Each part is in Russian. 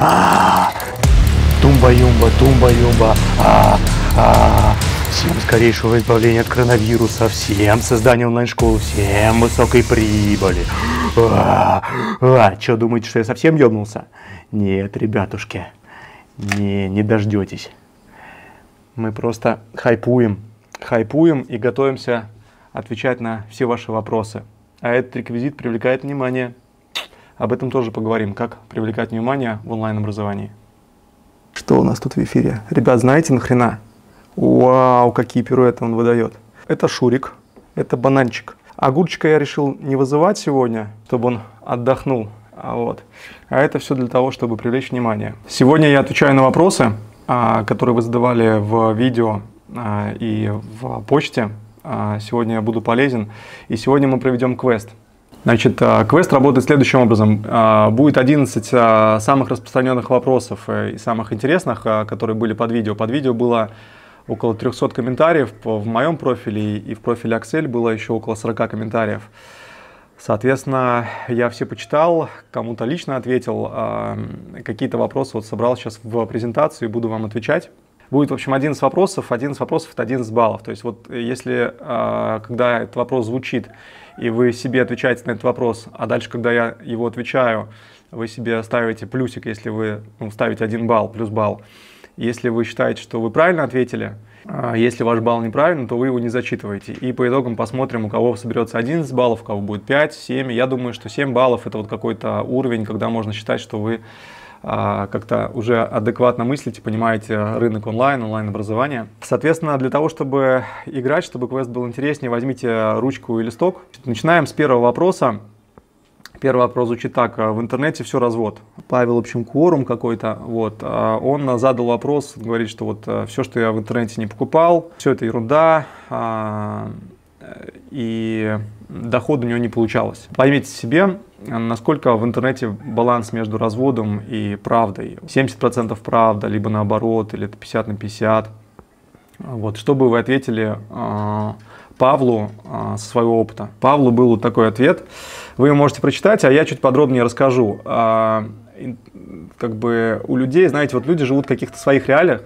А Тумба-юмба, тумба-юмба. А -а Всем скорейшего избавления от коронавируса, всем создания онлайн-школы, всем высокой прибыли. А, а, что думаете, что я совсем ёбнулся? Нет, ребятушки, не, не дождетесь. Мы просто хайпуем, хайпуем и готовимся отвечать на все ваши вопросы. А этот реквизит привлекает внимание. Об этом тоже поговорим, как привлекать внимание в онлайн-образовании. Что у нас тут в эфире? Ребят, знаете нахрена? Вау, какие пируэты он выдает. Это Шурик, это бананчик. Огурчика я решил не вызывать сегодня, чтобы он отдохнул. А вот. А это все для того, чтобы привлечь внимание. Сегодня я отвечаю на вопросы, а, которые вы задавали в видео а, и в почте. А, сегодня я буду полезен. И сегодня мы проведем квест. Значит, а, квест работает следующим образом. А, будет 11 а, самых распространенных вопросов э, и самых интересных, которые были под видео. Под видео было около 300 комментариев в моем профиле, и в профиле Axel было еще около 40 комментариев. Соответственно, я все почитал, кому-то лично ответил, какие-то вопросы вот собрал сейчас в презентацию и буду вам отвечать. Будет, в общем, один из вопросов, один из вопросов — это из баллов. То есть вот э, если, а, когда этот вопрос звучит, и вы себе отвечаете на этот вопрос, а дальше, когда я его отвечаю, вы себе ставите плюсик, если вы ну, ставите один балл, плюс балл. Если вы считаете, что вы правильно ответили, а если ваш балл неправильный, то вы его не зачитываете. И по итогам посмотрим, у кого соберется 11 баллов, у кого будет 5, 7. Я думаю, что 7 баллов это вот какой-то уровень, когда можно считать, что вы а, как-то уже адекватно мыслите, понимаете э, рынок онлайн, онлайн-образование. Соответственно, для того, чтобы играть, чтобы квест был интереснее, возьмите ручку и листок. Начинаем с первого вопроса. Первый вопрос звучит так. «Э, в интернете все развод. Павел, в общем, Кворум какой-то, вот, а он задал вопрос, говорит, что вот э, все, что я в интернете не покупал, все это ерунда, а, и дохода у него не получалось. Поймите себе, насколько в интернете баланс между разводом и правдой. 70% правда, либо наоборот, или это 50 на 50. Вот, что бы вы ответили э, Павлу э, со своего опыта? Павлу был вот такой ответ. Вы можете прочитать, а я чуть подробнее расскажу. Э, как бы у людей, знаете, вот люди живут в каких-то своих реалиях,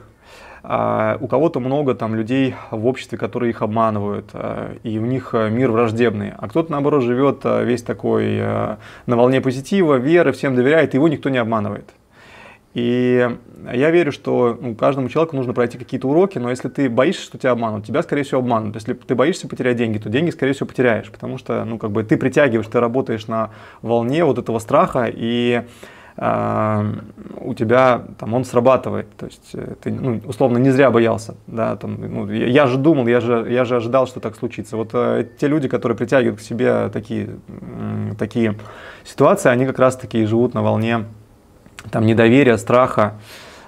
а, у кого-то много там людей в обществе, которые их обманывают, а, и у них э, мир враждебный, а кто-то, наоборот, живет э, весь такой э, на волне позитива, веры, всем доверяет, и его никто не обманывает. И я верю, что ну, каждому человеку нужно пройти какие-то уроки, но если ты боишься, что тебя обманут, тебя, скорее всего, обманут. Если ты боишься потерять деньги, то деньги, скорее всего, потеряешь, потому что ну, как бы ты притягиваешь, ты работаешь на волне вот этого страха, и а, у тебя там он срабатывает, то есть э, ты ну, условно не зря боялся, да, там, ну, я, же думал, я же я же ожидал, что так случится. Вот э, те люди, которые притягивают к себе такие такие ситуации, они как раз таки живут на волне там недоверия, страха,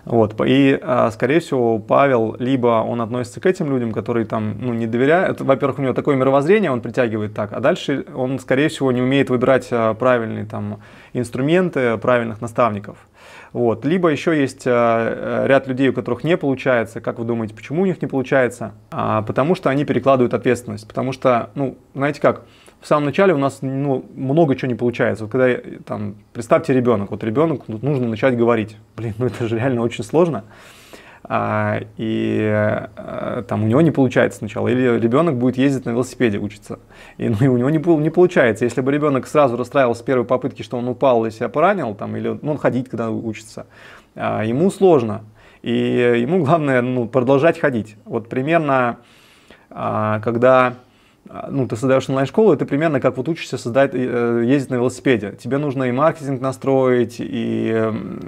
вот. И, а, скорее всего, Павел либо он относится к этим людям, которые там ну, не доверяют. Во-первых, у него такое мировоззрение, он притягивает так, а дальше он, скорее всего, не умеет выбирать а, правильные там, инструменты, правильных наставников. Вот. Либо еще есть а, э, ряд людей, у которых не получается. Как вы думаете, почему у них не получается? Потому что они перекладывают ответственность. Потому что, ну, знаете как, в самом начале у нас ну, много чего не получается. Вот когда там, представьте ребенок, вот ребенок тут нужно начать говорить. Блин, ну это же реально очень сложно. А, и а, там у него не получается сначала. Или ребенок будет ездить на велосипеде учиться. И, ну, и у него не, не получается. Если бы ребенок сразу расстраивался с первой попытки, что он упал и себя поранил, там, или ну, он ходить, когда учится, а, ему сложно. И ему главное ну, продолжать ходить. Вот примерно, а, когда а, ну, ты создаешь онлайн-школу, это примерно как вот учишься создать, э, ездить на велосипеде. Тебе нужно и маркетинг настроить, и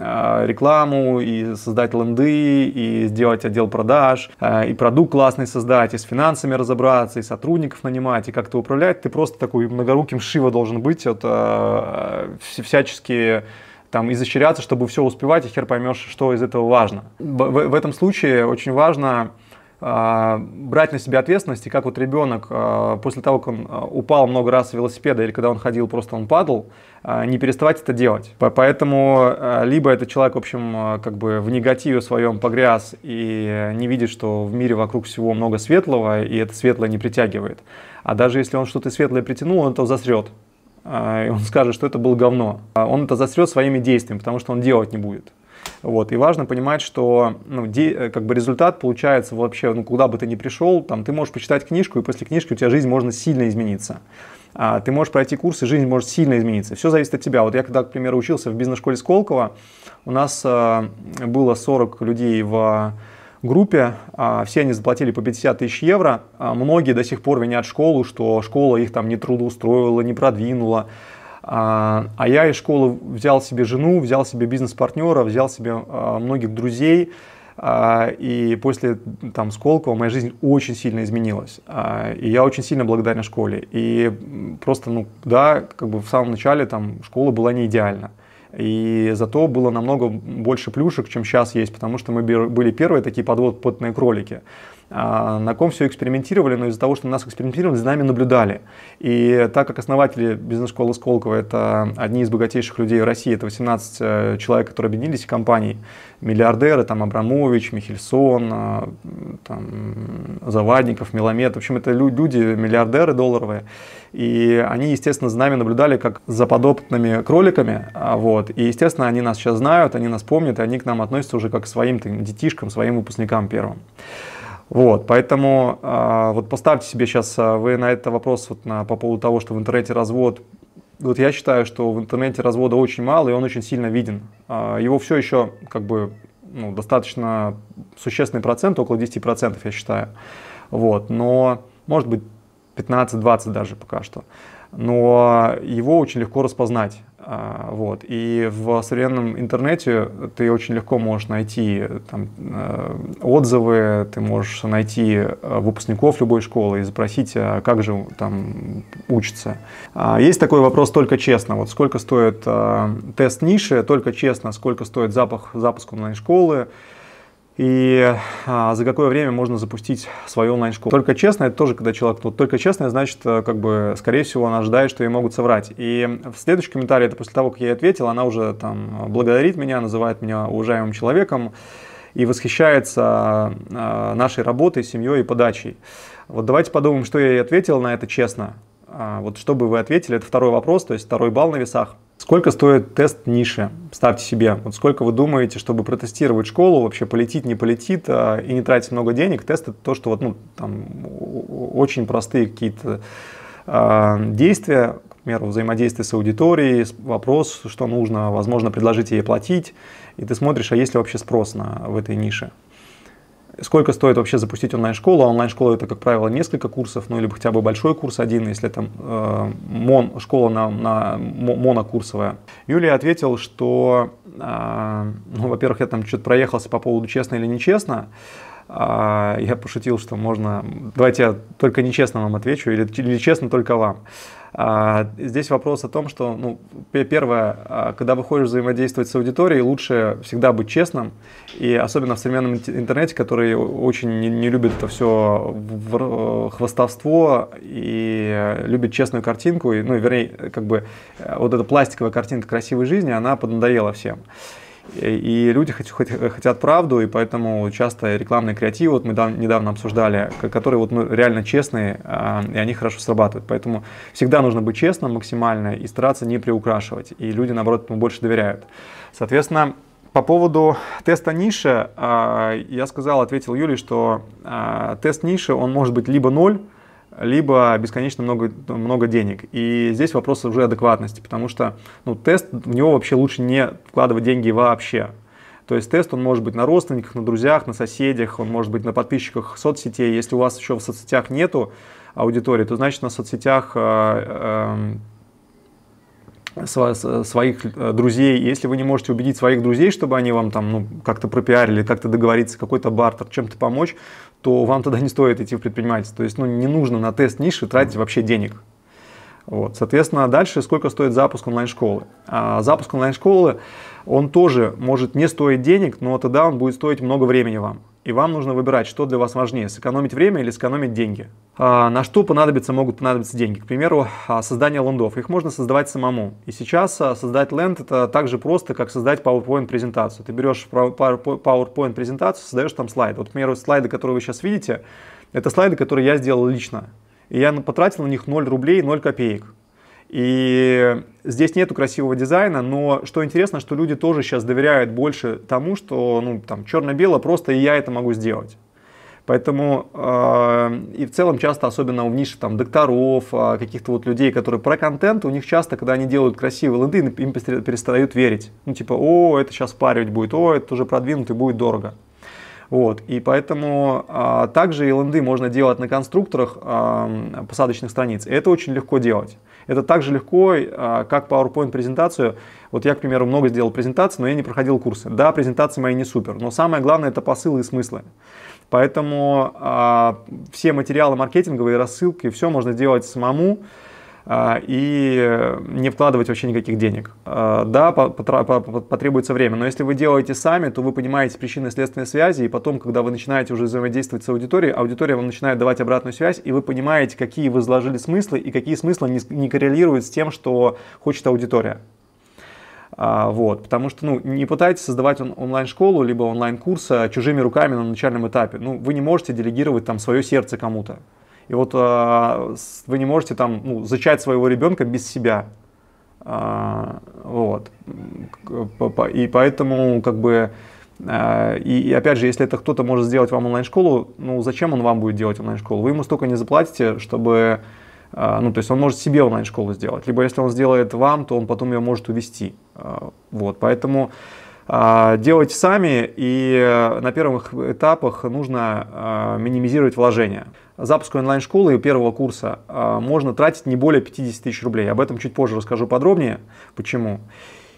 а, рекламу, и создать ленды, и сделать отдел продаж, а, и продукт классный создать, и с финансами разобраться, и сотрудников нанимать, и как-то управлять. Ты просто такой многоруким шива должен быть вот всячески там изощряться, чтобы все успевать, и хер поймешь, что из этого важно. в, в этом случае очень важно а, брать на себя ответственность, и как вот ребенок а, после того, как он а, упал много раз с велосипеда или когда он ходил, просто он падал, не переставать это делать. Поэтому либо этот человек, в общем, как бы в негативе своем погряз и не видит, что в мире вокруг всего много светлого, и это светлое не притягивает. А даже если он что-то светлое притянул, он это засрет и он скажет, что это было говно. Он это засрет своими действиями, потому что он делать не будет. Вот. И важно понимать, что ну, де, э, как бы результат получается вообще, ну, куда бы ты ни пришел, там, ты можешь почитать книжку, и после книжки у тебя жизнь можно сильно измениться. А, ты можешь пройти курс, и жизнь может сильно измениться. Все зависит от тебя. Вот я когда, к примеру, учился в бизнес-школе Сколково, у нас а, было 40 людей в группе, а, все они заплатили по 50 тысяч евро. А, многие до сих пор винят школу, что школа их там не трудоустроила, не продвинула. А, а, я из школы взял себе жену, взял себе бизнес-партнера, взял себе а, многих друзей. А, и после там Сколково моя жизнь очень сильно изменилась. и я очень сильно благодарен школе. И просто, ну да, как бы в самом начале там школа была не идеальна. И зато было намного больше плюшек, чем сейчас есть, потому что мы были первые такие подводные кролики. А, на ком все экспериментировали, но из-за того, что нас экспериментировали, за нами наблюдали. И так как основатели бизнес-школы Сколково – это одни из богатейших людей в России, это 18 э, человек, которые объединились в компании, миллиардеры, там Абрамович, Михельсон, э, там, Завадников, Меломед, в общем, это люди, миллиардеры долларовые, и они, естественно, за нами наблюдали как за подопытными кроликами, а, вот, и, естественно, они нас сейчас знают, они нас помнят, и они к нам относятся уже как к своим там, детишкам, своим выпускникам первым. Вот, поэтому э, вот поставьте себе сейчас, а, вы на этот вопрос вот на, по поводу того, что в интернете развод, вот я считаю, что в интернете развода очень мало, и он очень сильно виден. Э, его все еще как бы ну, достаточно существенный процент, около 10%, я считаю. Вот, но может быть 15-20 даже пока что. Но его очень легко распознать. А, вот. И в современном интернете ты очень легко можешь найти э, там, э, отзывы, ты можешь найти э, выпускников любой школы и спросить, а как же там учится. А, есть такой вопрос только честно. Вот сколько стоит тест ниши, только честно, сколько стоит запах, запуск онлайн-школы, и а, за какое время можно запустить свою онлайн-школу. Только честно, это тоже, когда человек, ну, только честно, значит, э, как бы, скорее всего, она ожидает, что ей могут соврать. И в следующий комментарий, это после того, как я ей ответил, она уже там благодарит меня, называет меня уважаемым человеком и восхищается э, нашей работой, семьей и подачей. Вот давайте подумаем, что я ей ответил на это честно. А, вот что бы вы ответили, это второй вопрос, то есть второй балл на весах. Сколько стоит тест ниши? Ставьте себе. Вот сколько вы думаете, чтобы протестировать школу, вообще полетит, не полетит, а, и не тратить много денег. Тест это то, что вот, ну, там очень простые какие-то э, действия, к примеру, взаимодействие с аудиторией, вопрос, что нужно, возможно, предложить ей платить, и ты смотришь, а есть ли вообще спрос на, в этой нише. Сколько стоит вообще запустить онлайн-школу? А онлайн-школа это, как правило, несколько курсов, ну или хотя бы большой курс один, если там э, мон, школа на, на монокурсовая. Юлия ответил, что, э, ну, во-первых, я там что-то проехался по поводу честно или нечестно. Э, я пошутил, что можно, давайте я только нечестно вам отвечу или, или честно только вам. А, здесь вопрос о том, что, ну, первое, а, когда выходишь взаимодействовать с аудиторией, лучше всегда быть честным, и особенно в современном интернете, который очень не, не любит это все в, в, э, хвостовство и любит честную картинку, и, ну, вернее, как бы э, вот эта пластиковая картинка красивой жизни, она поднадоела всем. И люди хотят правду, и поэтому часто рекламные креативы, вот мы недавно обсуждали, которые вот, ну, реально честные, а, и они хорошо срабатывают. Поэтому всегда нужно быть честным максимально и стараться не приукрашивать. И люди, наоборот, этому больше доверяют. Соответственно, по поводу теста ниши, а, я сказал, ответил Юлий, что а, тест ниши, он может быть либо ноль либо бесконечно много, много денег. И здесь вопрос уже адекватности, потому что ну, тест, в него вообще лучше не вкладывать деньги вообще. То есть тест, он может быть на родственниках, на друзьях, на соседях, он может быть на подписчиках соцсетей. Если у вас еще в соцсетях нету аудитории, то значит на соцсетях э, э, своих э, друзей, если вы не можете убедить своих друзей, чтобы они вам там ну, как-то пропиарили, как-то договориться, какой-то бартер, чем-то помочь, то вам тогда не стоит идти в предпринимательство. То есть ну, не нужно на тест ниши тратить вообще денег. Вот. Соответственно, дальше сколько стоит запуск онлайн-школы? А запуск онлайн-школы, он тоже может не стоить денег, но тогда он будет стоить много времени вам и вам нужно выбирать, что для вас важнее, сэкономить время или сэкономить деньги. А, на что понадобятся, могут понадобиться деньги? К примеру, а, создание лендов. Их можно создавать самому. И сейчас а, создать ленд это так же просто, как создать PowerPoint презентацию. Ты берешь PowerPoint презентацию, создаешь там слайд. Вот, к примеру, слайды, которые вы сейчас видите, это слайды, которые я сделал лично. И я потратил на них 0 рублей и 0 копеек. И здесь нету красивого дизайна, но что интересно, что люди тоже сейчас доверяют больше тому, что ну, там черно-бело, просто и я это могу сделать. Поэтому э, и в целом часто, особенно в нише там, докторов, э, каких-то вот людей, которые про контент, у них часто, когда они делают красивые лэнды, им перестают верить. Ну типа, о, это сейчас парить будет, о, это уже продвинутый будет дорого. Вот, и поэтому а, также LND можно делать на конструкторах а, посадочных страниц. И это очень легко делать. Это также легко, а, как PowerPoint презентацию. Вот я, к примеру, много сделал презентаций, но я не проходил курсы. Да, презентации мои не супер, но самое главное это посылы и смыслы. Поэтому а, все материалы маркетинговые, рассылки, все можно делать самому. А, и э, не вкладывать вообще никаких денег. А, да, потребуется время, но если вы делаете сами, то вы понимаете причины следственной связи, и потом, когда вы начинаете уже взаимодействовать с аудиторией, аудитория вам начинает давать обратную связь, и вы понимаете, какие вы заложили смыслы и какие смыслы не коррелируют с тем, что хочет аудитория. А, вот, потому что, ну, не пытайтесь создавать он, онлайн-школу, либо онлайн-курса чужими руками на начальном этапе. Ну, вы не можете делегировать там свое сердце кому-то. И вот а, вы не можете там ну, зачать своего ребенка без себя. А, вот. И поэтому, как бы, а, и, и опять же, если это кто-то может сделать вам онлайн-школу, ну зачем он вам будет делать онлайн-школу? Вы ему столько не заплатите, чтобы, ну то есть он может себе онлайн-школу сделать, либо если он сделает вам, то он потом ее может увести. Вот, поэтому а, делать сами, и э, на первых этапах нужно а, минимизировать вложения. Запуск онлайн-школы и первого курса а, можно тратить не более 50 тысяч рублей. Об этом чуть позже расскажу подробнее, почему.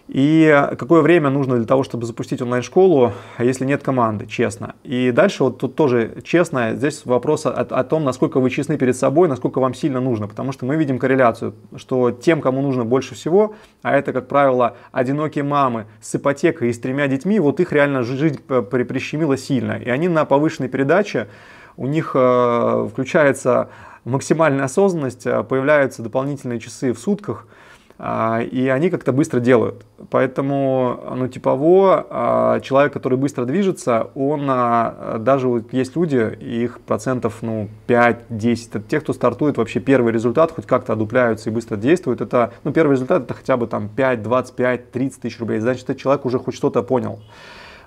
И какое время нужно для того, чтобы запустить онлайн-школу, а если нет команды, честно. И дальше вот тут тоже честно, здесь вопрос о, о том, насколько вы честны перед собой, насколько вам сильно нужно. Потому что мы видим корреляцию, что тем, кому нужно больше всего, а это, как правило, одинокие мамы с ипотекой и с тремя детьми, вот их реально жизнь при, прищемила сильно. И они на повышенной передаче, у них э, включается максимальная осознанность, а появляются дополнительные часы в сутках – а, и они как-то быстро делают. Поэтому, ну, типово, а, человек, который быстро движется, он, а, даже вот есть люди, их процентов, ну, 5-10, это те, кто стартует вообще первый результат, хоть как-то одупляются и быстро действуют, это, ну, первый результат это хотя бы там 5, 25, 30 тысяч рублей, значит, этот человек уже хоть что-то понял.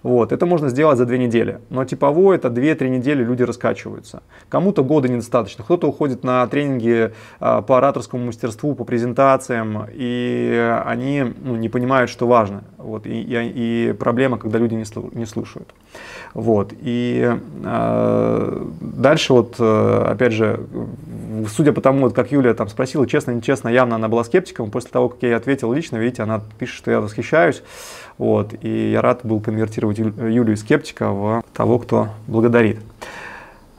Вот, это можно сделать за две недели. Но типово это 2-3 недели люди раскачиваются. Кому-то года недостаточно, кто-то уходит на тренинги а, по ораторскому мастерству, по презентациям, и они ну, не понимают, что важно. Вот, и, и, и проблема, когда люди не, слу, не слушают. Вот, и э, дальше вот, э, опять же, судя по тому, вот, как Юлия там спросила, честно, нечестно, явно она была скептиком. После того, как я ей ответил лично, видите, она пишет, что я восхищаюсь. Вот, и я рад был конвертировать переделывать Юлию Скептика в того, кто благодарит.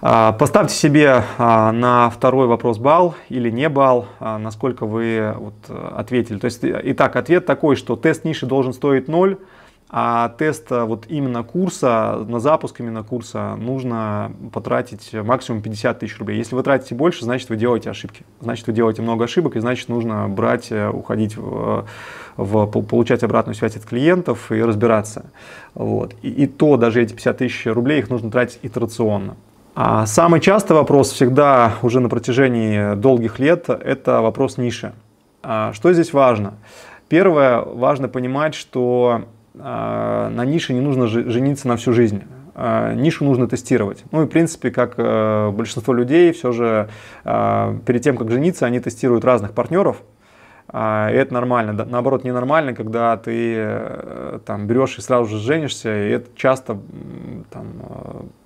А, поставьте себе а, на второй вопрос балл или не балл, а, насколько вы вот ответили. То есть, итак, ответ такой, что тест ниши должен стоить 0, а теста вот именно курса, на запуск именно курса нужно потратить максимум 50 тысяч рублей. Если вы тратите больше, значит вы делаете ошибки, значит вы делаете много ошибок, и значит нужно брать, э, уходить, в, э, в, получать обратную связь от клиентов и разбираться. Вот. И, и то даже эти 50 тысяч рублей их нужно тратить итерационно. А самый частый вопрос всегда уже на протяжении долгих лет – это вопрос ниши. А что здесь важно? Первое, важно понимать, что а, на нише не нужно жениться на всю жизнь. А, нишу нужно тестировать. Ну и, в принципе, как э, большинство людей, все же а, перед тем, как жениться, они тестируют разных партнеров. И это нормально. Наоборот, ненормально, когда ты э, там берешь и сразу же женишься, и это часто там,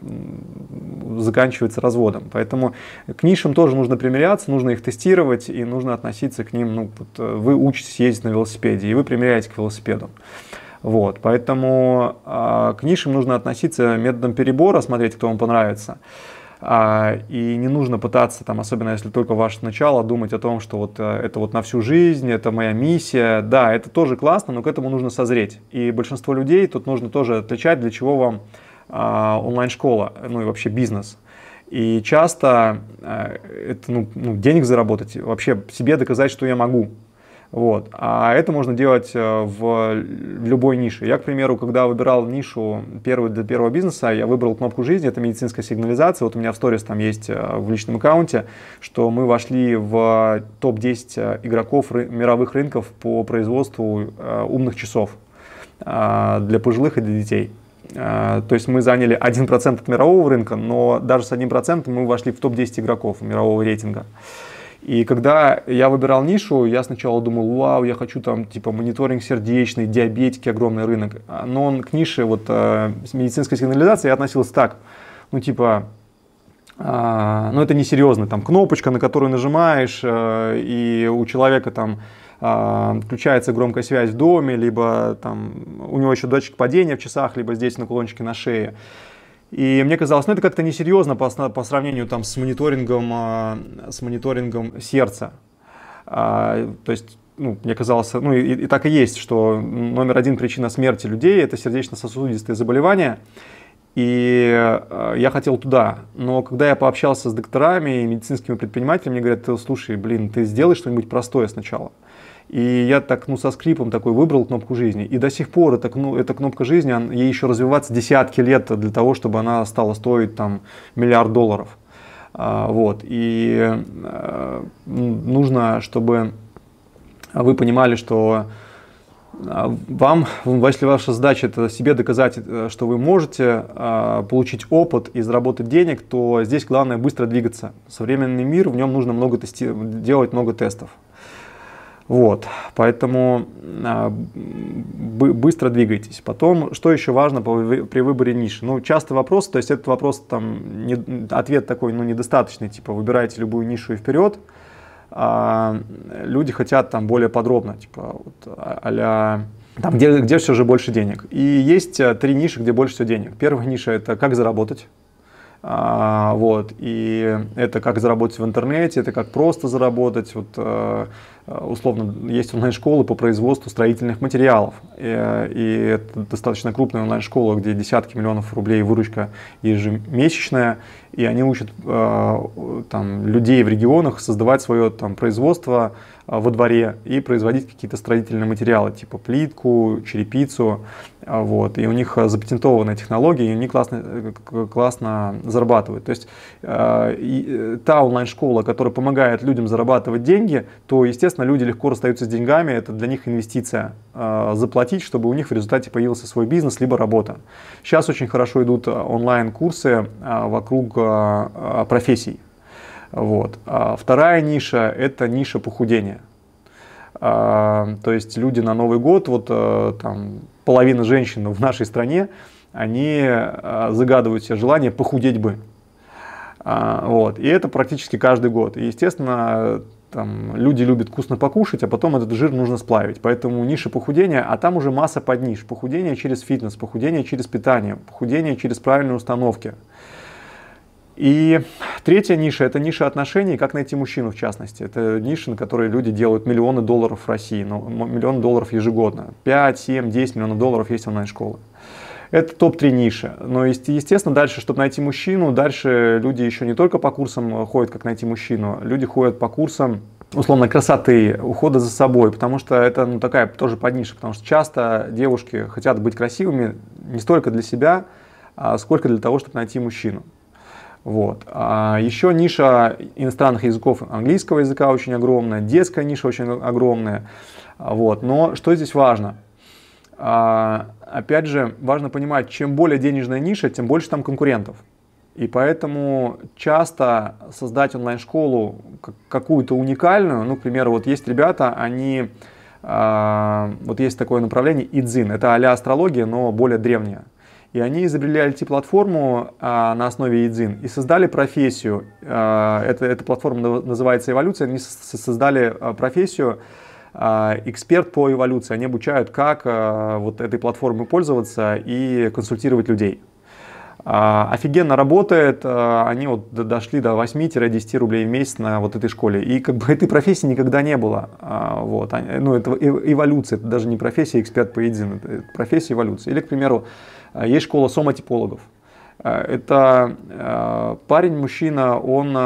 э, заканчивается разводом. Поэтому к нишам тоже нужно примиряться, нужно их тестировать и нужно относиться к ним. Ну, вот вы учитесь ездить на велосипеде, и вы примеряете к велосипеду. Вот, поэтому э, к нишам нужно относиться методом перебора, смотреть, кто вам понравится. Э, и не нужно пытаться, там, особенно если только ваше начало, думать о том, что вот э, это вот на всю жизнь, это моя миссия. Да, это тоже классно, но к этому нужно созреть. И большинство людей тут нужно тоже отличать, для чего вам а, онлайн-школа, ну и вообще бизнес. И часто э, это, ну, ну, денег заработать, вообще себе доказать, что я могу. Вот. А это можно делать э, в любой нише. Я, к примеру, когда выбирал нишу первую для первого бизнеса, я выбрал кнопку жизни, это медицинская сигнализация. Вот у меня в сторис там есть э, в личном аккаунте, что мы вошли в топ-10 э, игроков ры мировых рынков по производству э, умных часов э, для пожилых и для детей. то есть мы заняли 1% от мирового рынка, но даже с 1% мы вошли в топ-10 игроков мирового рейтинга. И когда я выбирал нишу, я сначала думал, вау, я хочу там типа мониторинг сердечный, диабетики, огромный рынок. Но он к нише вот э, медицинской сигнализации относился так, ну типа, э, ну это несерьезно, там кнопочка, на которую нажимаешь, э, и у человека там а, включается громкая связь в доме, либо там у него еще датчик падения в часах, либо здесь на кулончике на шее. И мне казалось, ну это как-то несерьезно по, по сравнению там, с, мониторингом, а, с мониторингом сердца. А, то есть, ну, мне казалось, ну и, и так и есть, что номер один причина смерти людей – это сердечно-сосудистые заболевания. И а, я хотел туда. Но когда я пообщался с докторами и медицинскими предпринимателями, мне говорят, слушай, блин, ты сделай что-нибудь простое сначала. И я так, ну, со скрипом такой выбрал кнопку жизни. И до сих пор эта, ну, эта кнопка жизни, она, ей еще развиваться десятки лет для того, чтобы она стала стоить там миллиард долларов. А, вот. И а, нужно, чтобы вы понимали, что а, вам, если ваша задача это себе доказать, э, что вы можете э, получить опыт и заработать денег, то здесь главное быстро двигаться. Современный мир, в нем нужно много тести- делать много тестов. Вот, поэтому а, быстро двигайтесь. Потом, что еще важно при выборе ниши? Ну, часто вопрос, то есть этот вопрос, там, не, ответ такой, ну, недостаточный, типа, выбирайте любую нишу и вперед. А люди хотят там более подробно, типа, вот, а там, где, где все же больше денег. И есть э, три ниши, где больше всего денег. Первая ниша — это как заработать. А, вот, и это как заработать в интернете, это как просто заработать. Вот, э, э, условно, есть онлайн-школы по производству строительных материалов. И, э, и это достаточно крупная онлайн-школа, где десятки миллионов рублей выручка ежемесячная. И они учат там, людей в регионах создавать свое там, производство, а, во дворе и производить какие-то строительные материалы, типа плитку, черепицу. А, вот. И у них а, запатентованная технология, и они классно, э, классно зарабатывают. То есть э, та онлайн-школа, которая помогает людям зарабатывать деньги, то, естественно, люди легко расстаются с деньгами, это для них инвестиция. Э, заплатить, чтобы у них в результате появился свой бизнес, либо работа. Сейчас очень хорошо идут онлайн-курсы вокруг профессий вот. А вторая ниша – это ниша похудения. А, то есть люди на Новый год, вот э, там половина женщин в нашей стране, они э, загадывают себе желание похудеть бы. А, вот. И это практически каждый год. И, естественно, там, люди любят вкусно покушать, а потом этот жир нужно сплавить. Поэтому ниша похудения, а там уже масса под ниш. Похудение через фитнес, похудение через питание, похудение через правильные установки. И третья ниша – это ниша отношений, как найти мужчину в частности. Это ниша, на которой люди делают миллионы долларов в России, ну, миллион долларов ежегодно. 5, 7, 10 миллионов долларов есть онлайн-школы. Это топ-3 ниши. Но, естественно, дальше, чтобы найти мужчину, дальше люди еще не только по курсам э, ходят, как найти мужчину, люди ходят по курсам, условно, красоты, ухода за собой, потому что это ну, такая тоже подниша, потому что часто девушки хотят быть красивыми не столько для себя, а сколько для того, чтобы найти мужчину. Вот. А еще ниша иностранных языков английского языка очень огромная, детская ниша очень огромная. Вот. Но что здесь важно? А, опять же, важно понимать, чем более денежная ниша, тем больше там конкурентов. И поэтому часто создать онлайн-школу какую-то уникальную, ну, к примеру, вот есть ребята, они, а, вот есть такое направление идзин, это а астрология, но более древняя. И они изобрели IT-платформу а, на основе Едзин и создали профессию. А, это, эта платформа называется «Эволюция». Они создали а, профессию а, эксперт по эволюции. Они обучают, как а, вот этой платформой пользоваться и консультировать людей. А, офигенно работает, а, они вот дошли до 8-10 рублей в месяц на вот этой школе. И как бы этой профессии никогда не было. А, вот, а, ну, это эволюция, это даже не профессия эксперт по единым, это профессия эволюции. Или, к примеру, а, есть школа соматипологов. А, это а, парень, мужчина, он,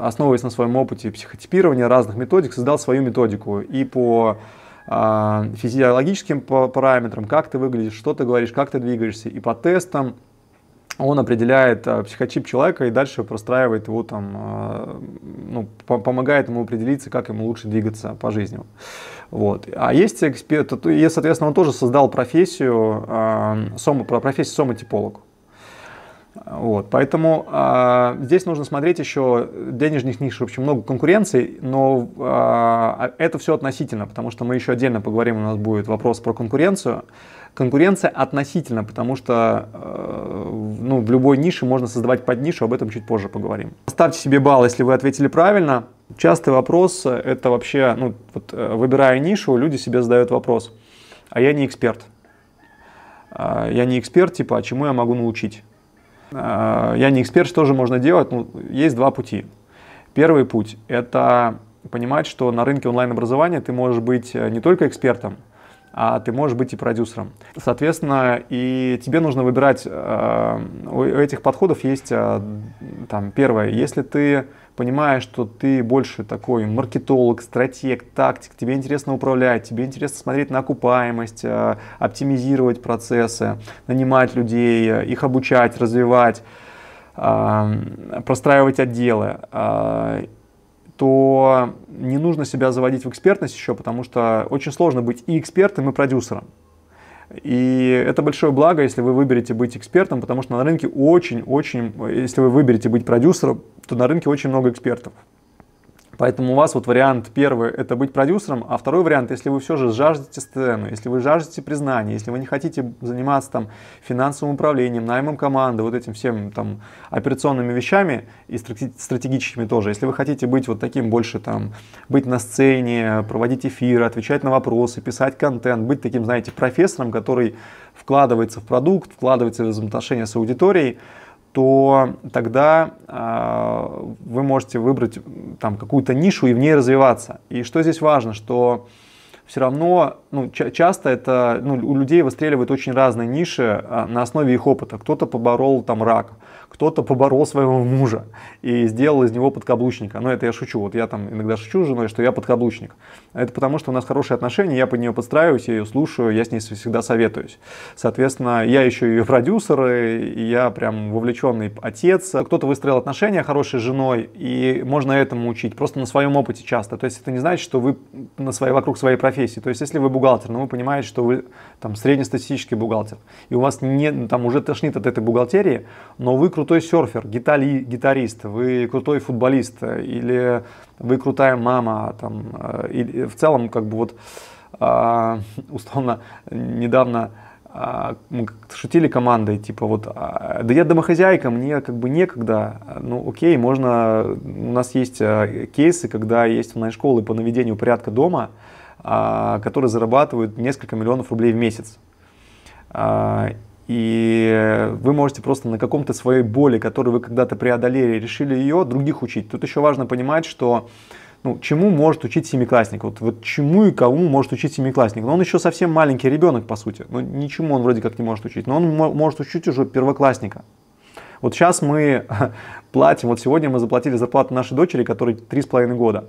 основываясь на своем опыте психотипирования разных методик, создал свою методику и по физиологическим параметрам, как ты выглядишь, что ты говоришь, как ты двигаешься, и по тестам, он определяет э, психотип человека и дальше простраивает его там, э, ну, помогает ему определиться, как ему лучше двигаться по жизни. Вот. А есть эксперт, и, соответственно, он тоже создал профессию, э, профессию сомотиполог. Вот, поэтому э, здесь нужно смотреть еще денежных ниш, в общем, много конкуренций, но а, это все относительно, потому что мы еще отдельно поговорим, у нас будет вопрос про конкуренцию. Конкуренция относительно, потому что э, ну, в любой нише можно создавать под нишу, об этом чуть позже поговорим. Ставьте себе балл, если вы ответили правильно. Частый вопрос э, – это вообще, ну, вот, э, выбирая нишу, люди себе задают вопрос, а я не эксперт. А, я не эксперт, типа, а чему я могу научить? А, я не эксперт, что же можно делать? Ну, есть два пути. Первый путь – это понимать, что на рынке онлайн-образования ты можешь быть не только экспертом, а ты можешь быть и продюсером. Соответственно, и тебе нужно выбирать, э, у этих подходов есть, э, там, первое, если ты понимаешь, что ты больше такой маркетолог, стратег, тактик, тебе интересно управлять, тебе интересно смотреть на окупаемость, э, оптимизировать процессы, нанимать людей, их обучать, развивать, простраивать отделы то не нужно себя заводить в экспертность еще, потому что очень сложно быть и экспертом, и продюсером. И это большое благо, если вы выберете быть экспертом, потому что на рынке очень-очень, если вы выберете быть продюсером, то на рынке очень много экспертов. Поэтому у вас вот вариант первый – это быть продюсером, а второй вариант, если вы все же жаждете сцены, если вы жаждете признания, если вы не хотите заниматься там финансовым управлением, наймом команды, вот этим всем там операционными вещами и стратегическими тоже, если вы хотите быть вот таким больше там, быть на сцене, проводить эфиры, отвечать на вопросы, писать контент, быть таким, знаете, профессором, который вкладывается в продукт, вкладывается в взаимоотношения с аудиторией, то тогда э, вы можете выбрать там какую-то нишу и в ней развиваться. И что здесь важно, что все равно ну, ча- часто это ну, у людей выстреливают очень разные ниши э, на основе их опыта. Кто-то поборол там рак, кто-то поборол своего мужа и сделал из него подкаблучника. Но это я шучу, вот я там иногда шучу с женой, что я подкаблучник. Это потому, что у нас хорошие отношения, я под нее подстраиваюсь, я ее слушаю, я с ней всегда советуюсь. Соответственно, я еще ее продюсер, и я прям вовлеченный отец. Кто-то выстроил отношения хорошей с женой, и можно этому учить, просто на своем опыте часто. То есть это не значит, что вы на своей, вокруг своей профессии. То есть если вы бухгалтер, но ну, вы понимаете, что вы там среднестатистический бухгалтер, и у вас не, там уже тошнит от этой бухгалтерии, но вы круто крутой серфер, гитали, гитарист, вы крутой футболист, или вы крутая мама, там, э, и в целом, как бы вот, а, условно, недавно а, мы шутили командой, типа вот, а, да я домохозяйка, мне как бы некогда, ну окей, можно, у нас есть э, кейсы, когда есть онлайн-школы по наведению порядка дома, а, которые зарабатывают несколько миллионов рублей в месяц. А, и э, вы можете просто на каком-то своей боли, которую вы когда-то преодолели, решили ее, других учить. Тут еще важно понимать, что ну, чему может учить семиклассник? Вот, вот чему и кому может учить семиклассник? Но он еще совсем маленький ребенок, по сути. Ну, ничему он вроде как не может учить, но он может учить уже первоклассника. Вот сейчас мы платим, вот сегодня мы заплатили зарплату нашей дочери, которой 3,5 года.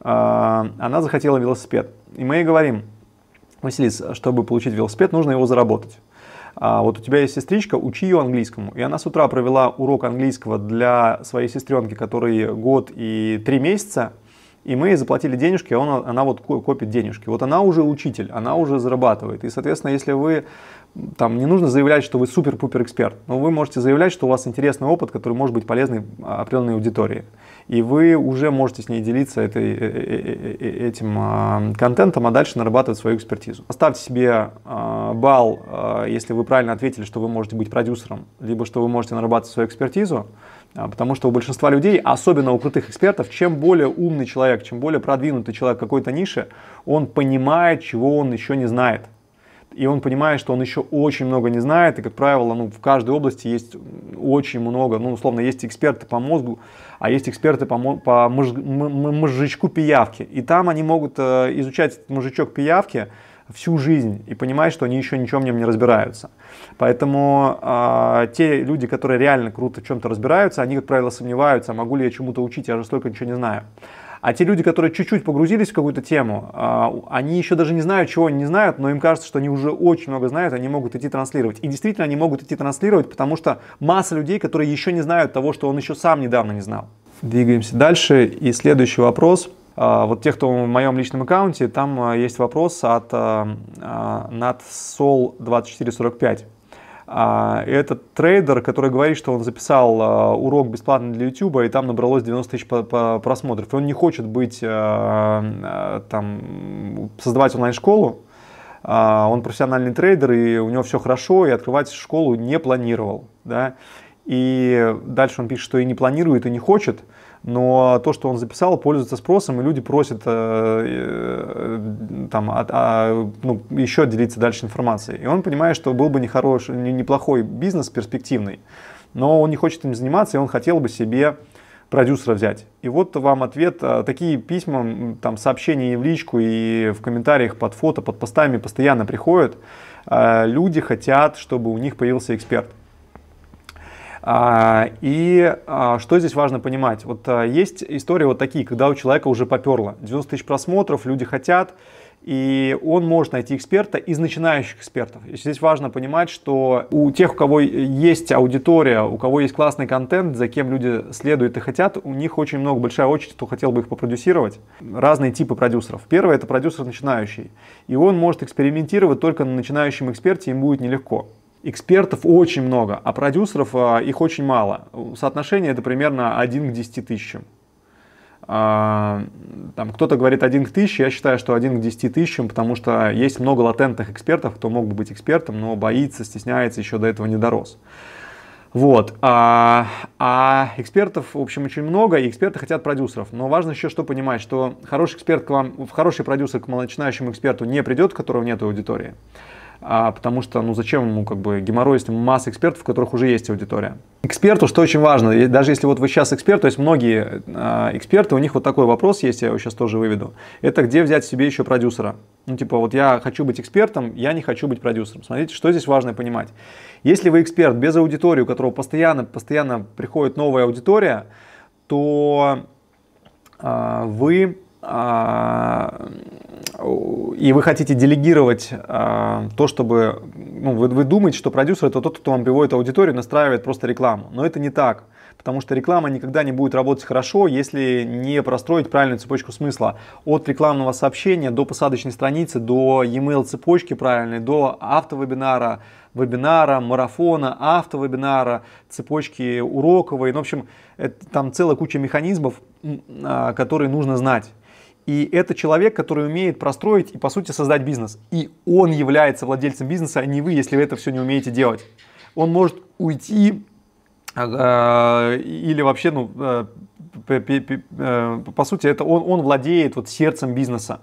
А, она захотела велосипед. И мы ей говорим, Василис, чтобы получить велосипед, нужно его заработать а, вот у тебя есть сестричка, учи ее английскому. И она с утра провела урок английского для своей сестренки, который год и три месяца, и мы заплатили денежки, а он, она вот копит денежки. Вот она уже учитель, она уже зарабатывает. И, соответственно, если вы там не нужно заявлять, что вы супер-пупер эксперт, но вы можете заявлять, что у вас интересный опыт, который может быть полезный определенной аудитории и вы уже можете с ней делиться этой, э, э, э, этим а, контентом, а дальше нарабатывать свою экспертизу. Оставьте себе а, балл, а, если вы правильно ответили, что вы можете быть продюсером, либо что вы можете нарабатывать свою экспертизу, потому что у большинства людей, особенно у крутых экспертов, чем более умный человек, чем более продвинутый человек какой-то ниши, он понимает, чего он еще не знает и он понимает, что он еще очень много не знает, и, как правило, ну, в каждой области есть очень много, ну, условно, есть эксперты по мозгу, а есть эксперты по, по мозж, мозжечку пиявки, и там они могут э, изучать этот мозжечок пиявки всю жизнь и понимать, что они еще ничем в нем не разбираются. Поэтому э, те люди, которые реально круто в чем-то разбираются, они, как правило, сомневаются, могу ли я чему-то учить, я же столько ничего не знаю. А те люди, которые чуть-чуть погрузились в какую-то тему, а, они еще даже не знают, чего они не знают, но им кажется, что они уже очень много знают, они могут идти транслировать. И действительно, они могут идти транслировать, потому что масса людей, которые еще не знают того, что он еще сам недавно не знал. Двигаемся дальше. И следующий вопрос. А, вот тех, кто в моем личном аккаунте, там а, есть вопрос от, от NatSol2445. А, этот трейдер, который говорит, что он записал а, урок бесплатно для YouTube, и там набралось 90 тысяч просмотров. И он не хочет быть, а, там, создавать онлайн-школу. Он профессиональный трейдер, и у него все хорошо, и открывать школу не планировал. Да? И дальше он пишет, что и не планирует, и не хочет но то, что он записал, пользуется спросом, и люди просят э, э, там, а, а, ну, еще делиться дальше информацией. И он понимает, что был бы не неплохой бизнес, перспективный, но он не хочет им заниматься, и он хотел бы себе продюсера взять. И вот вам ответ. Э, такие письма, там сообщения и в личку, и в комментариях под фото, под постами постоянно приходят. Люди хотят, чтобы у них появился эксперт. А, и а, что здесь важно понимать? Вот а, есть истории вот такие, когда у человека уже поперло. 90 тысяч просмотров, люди хотят, и он может найти эксперта из начинающих экспертов. И здесь важно понимать, что у тех, у кого есть аудитория, у кого есть классный контент, за кем люди следуют и хотят, у них очень много, большая очередь, кто хотел бы их попродюсировать. Разные типы продюсеров. Первый это продюсер начинающий. И он может экспериментировать только на начинающем эксперте, им будет нелегко. Экспертов очень много, а продюсеров а, их очень мало. Соотношение это примерно 1 к 10 тысячам. А, там кто-то говорит 1 к 1000, я считаю, что 1 к 10 тысячам, потому что есть много латентных экспертов, кто мог бы быть экспертом, но боится, стесняется, еще до этого не дорос. Вот. А, а экспертов, в общем, очень много, и эксперты хотят продюсеров. Но важно еще что понимать, что хороший эксперт к вам, хороший продюсер к начинающему эксперту не придет, у которого нет аудитории а, потому что, ну, зачем ему как бы геморрой, если масса экспертов, у которых уже есть аудитория. Эксперту, что очень важно, и даже если вот вы сейчас эксперт, то есть многие а, эксперты, у них вот такой вопрос есть, я его сейчас тоже выведу, это где взять себе еще продюсера. Ну, типа, вот я хочу быть экспертом, я не хочу быть продюсером. Смотрите, что здесь важно понимать. Если вы эксперт без аудитории, у которого постоянно, постоянно приходит новая аудитория, то а, вы а, и вы хотите делегировать а, то, чтобы... Ну, вы, вы думаете, что продюсер это тот, кто вам приводит аудиторию, настраивает просто рекламу. Но это не так. Потому что реклама никогда не будет работать хорошо, если не простроить правильную цепочку смысла. От рекламного сообщения до посадочной страницы, до e-mail цепочки правильной, до автовебинара, вебинара, марафона, автовебинара, цепочки уроковой. Ну, в общем, это, там целая куча механизмов, а, которые нужно знать. И это человек, который умеет простроить и, по сути, создать бизнес. И он является владельцем бизнеса, а не вы, если вы это все не умеете делать. Он может уйти а, а, или вообще, ну, э, э, по сути, это он, он владеет вот сердцем бизнеса.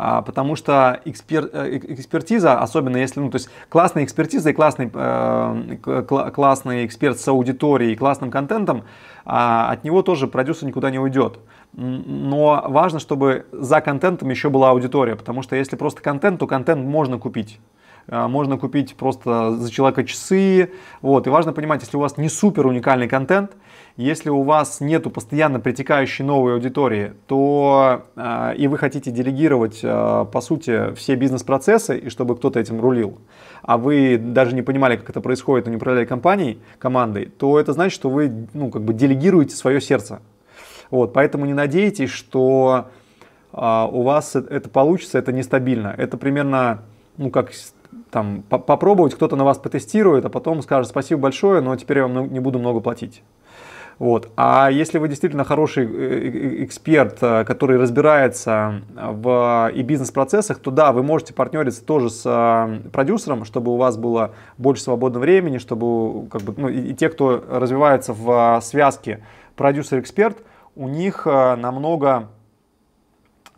А, потому что экспер, э, э, экспертиза, особенно если, ну, то есть классная экспертиза и классный, э, классный эксперт с аудиторией и классным контентом, э, от него тоже продюсер никуда не уйдет. Но важно, чтобы за контентом еще была аудитория, потому что если просто контент, то контент можно купить э, можно купить просто за человека часы. Вот. И важно понимать, если у вас не супер уникальный контент, если у вас нету постоянно притекающей новой аудитории, то э, и вы хотите делегировать, э, по сути, все бизнес-процессы, и чтобы кто-то этим рулил, а вы даже не понимали, как это происходит, и не управляли компанией, командой, то это значит, что вы, ну, как бы делегируете свое сердце. Вот, поэтому не надейтесь, что э, у вас это получится, это нестабильно. Это примерно, ну, как там, попробовать, кто-то на вас потестирует, а потом скажет спасибо большое, но теперь я вам ну, не буду много платить. Вот. А если вы действительно хороший э, э, э, эксперт, который разбирается в и бизнес-процессах, то да, вы можете партнериться тоже с продюсером, чтобы у вас было больше свободного времени, чтобы как бы, ну, и, те, кто развивается в связке продюсер-эксперт, у них намного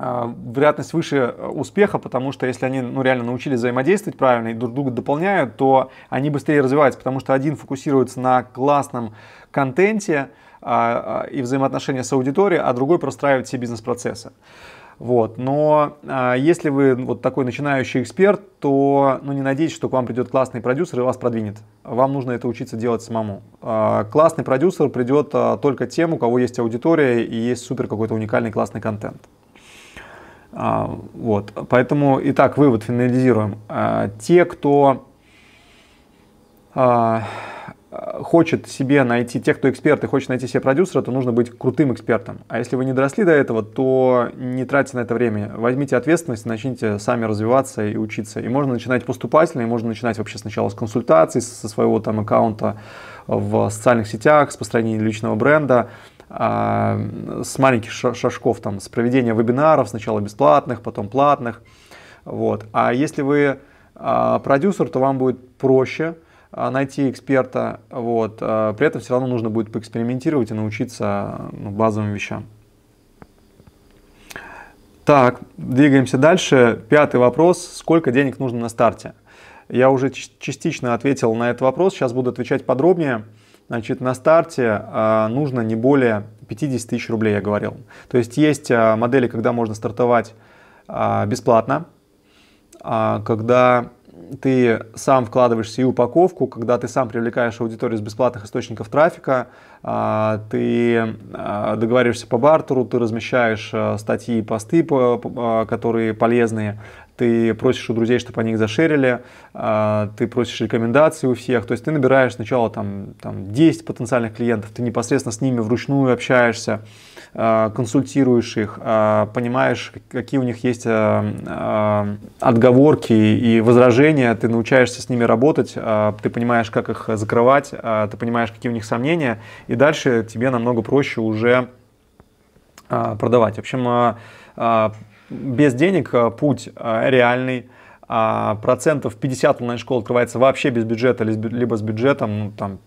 Э, вероятность выше э, успеха, потому что если они ну, реально научились взаимодействовать правильно и друг друга дополняют, то они быстрее развиваются, потому что один фокусируется на классном контенте а, и взаимоотношения с аудиторией, а другой простраивает все бизнес-процессы. Вот. Но а, если вы ну, вот такой начинающий эксперт, то ну, не надейтесь, что к вам придет классный продюсер и вас продвинет. Вам нужно это учиться делать самому. А, классный продюсер придет а, только тем, у кого есть аудитория и есть супер какой-то уникальный классный контент. А, вот. Поэтому, итак, вывод финализируем. А, те, кто а, хочет себе найти, те, кто эксперты, хочет найти себе продюсера, то нужно быть крутым экспертом. А если вы не доросли до этого, то не тратьте на это время. Возьмите ответственность, начните сами развиваться и учиться. И можно начинать поступательно, и можно начинать вообще сначала с консультаций, со своего там аккаунта в социальных сетях, с построения личного бренда, а, с маленьких шажков, там, с проведения вебинаров, сначала бесплатных, потом платных. Вот. А если вы а, продюсер, то вам будет проще а, найти эксперта, вот. при этом все равно нужно будет поэкспериментировать и научиться ну, базовым вещам. Так, двигаемся дальше. Пятый вопрос. Сколько денег нужно на старте? Я уже частично ответил на этот вопрос, сейчас буду отвечать подробнее. Значит, на старте а, нужно не более 50 тысяч рублей, я говорил. То есть есть а, модели, когда можно стартовать а, бесплатно, когда ты сам вкладываешься и упаковку, когда ты сам привлекаешь аудиторию с бесплатных источников трафика, ты договариваешься по бартеру, ты размещаешь статьи и посты, которые полезные, ты просишь у друзей, чтобы они их заширили, а, ты просишь рекомендации у всех, то есть ты набираешь сначала там, там 10 потенциальных клиентов, ты непосредственно с ними вручную общаешься, а, консультируешь их, а, понимаешь, какие у них есть отговорки и возражения, ты научаешься с ними работать, ты понимаешь, как их закрывать, ты понимаешь, какие у них сомнения, и дальше тебе намного проще уже продавать. В общем, без денег а, путь а, реальный, а, процентов 50 онлайн-школ открывается вообще без бюджета, либо с бюджетом ну, там,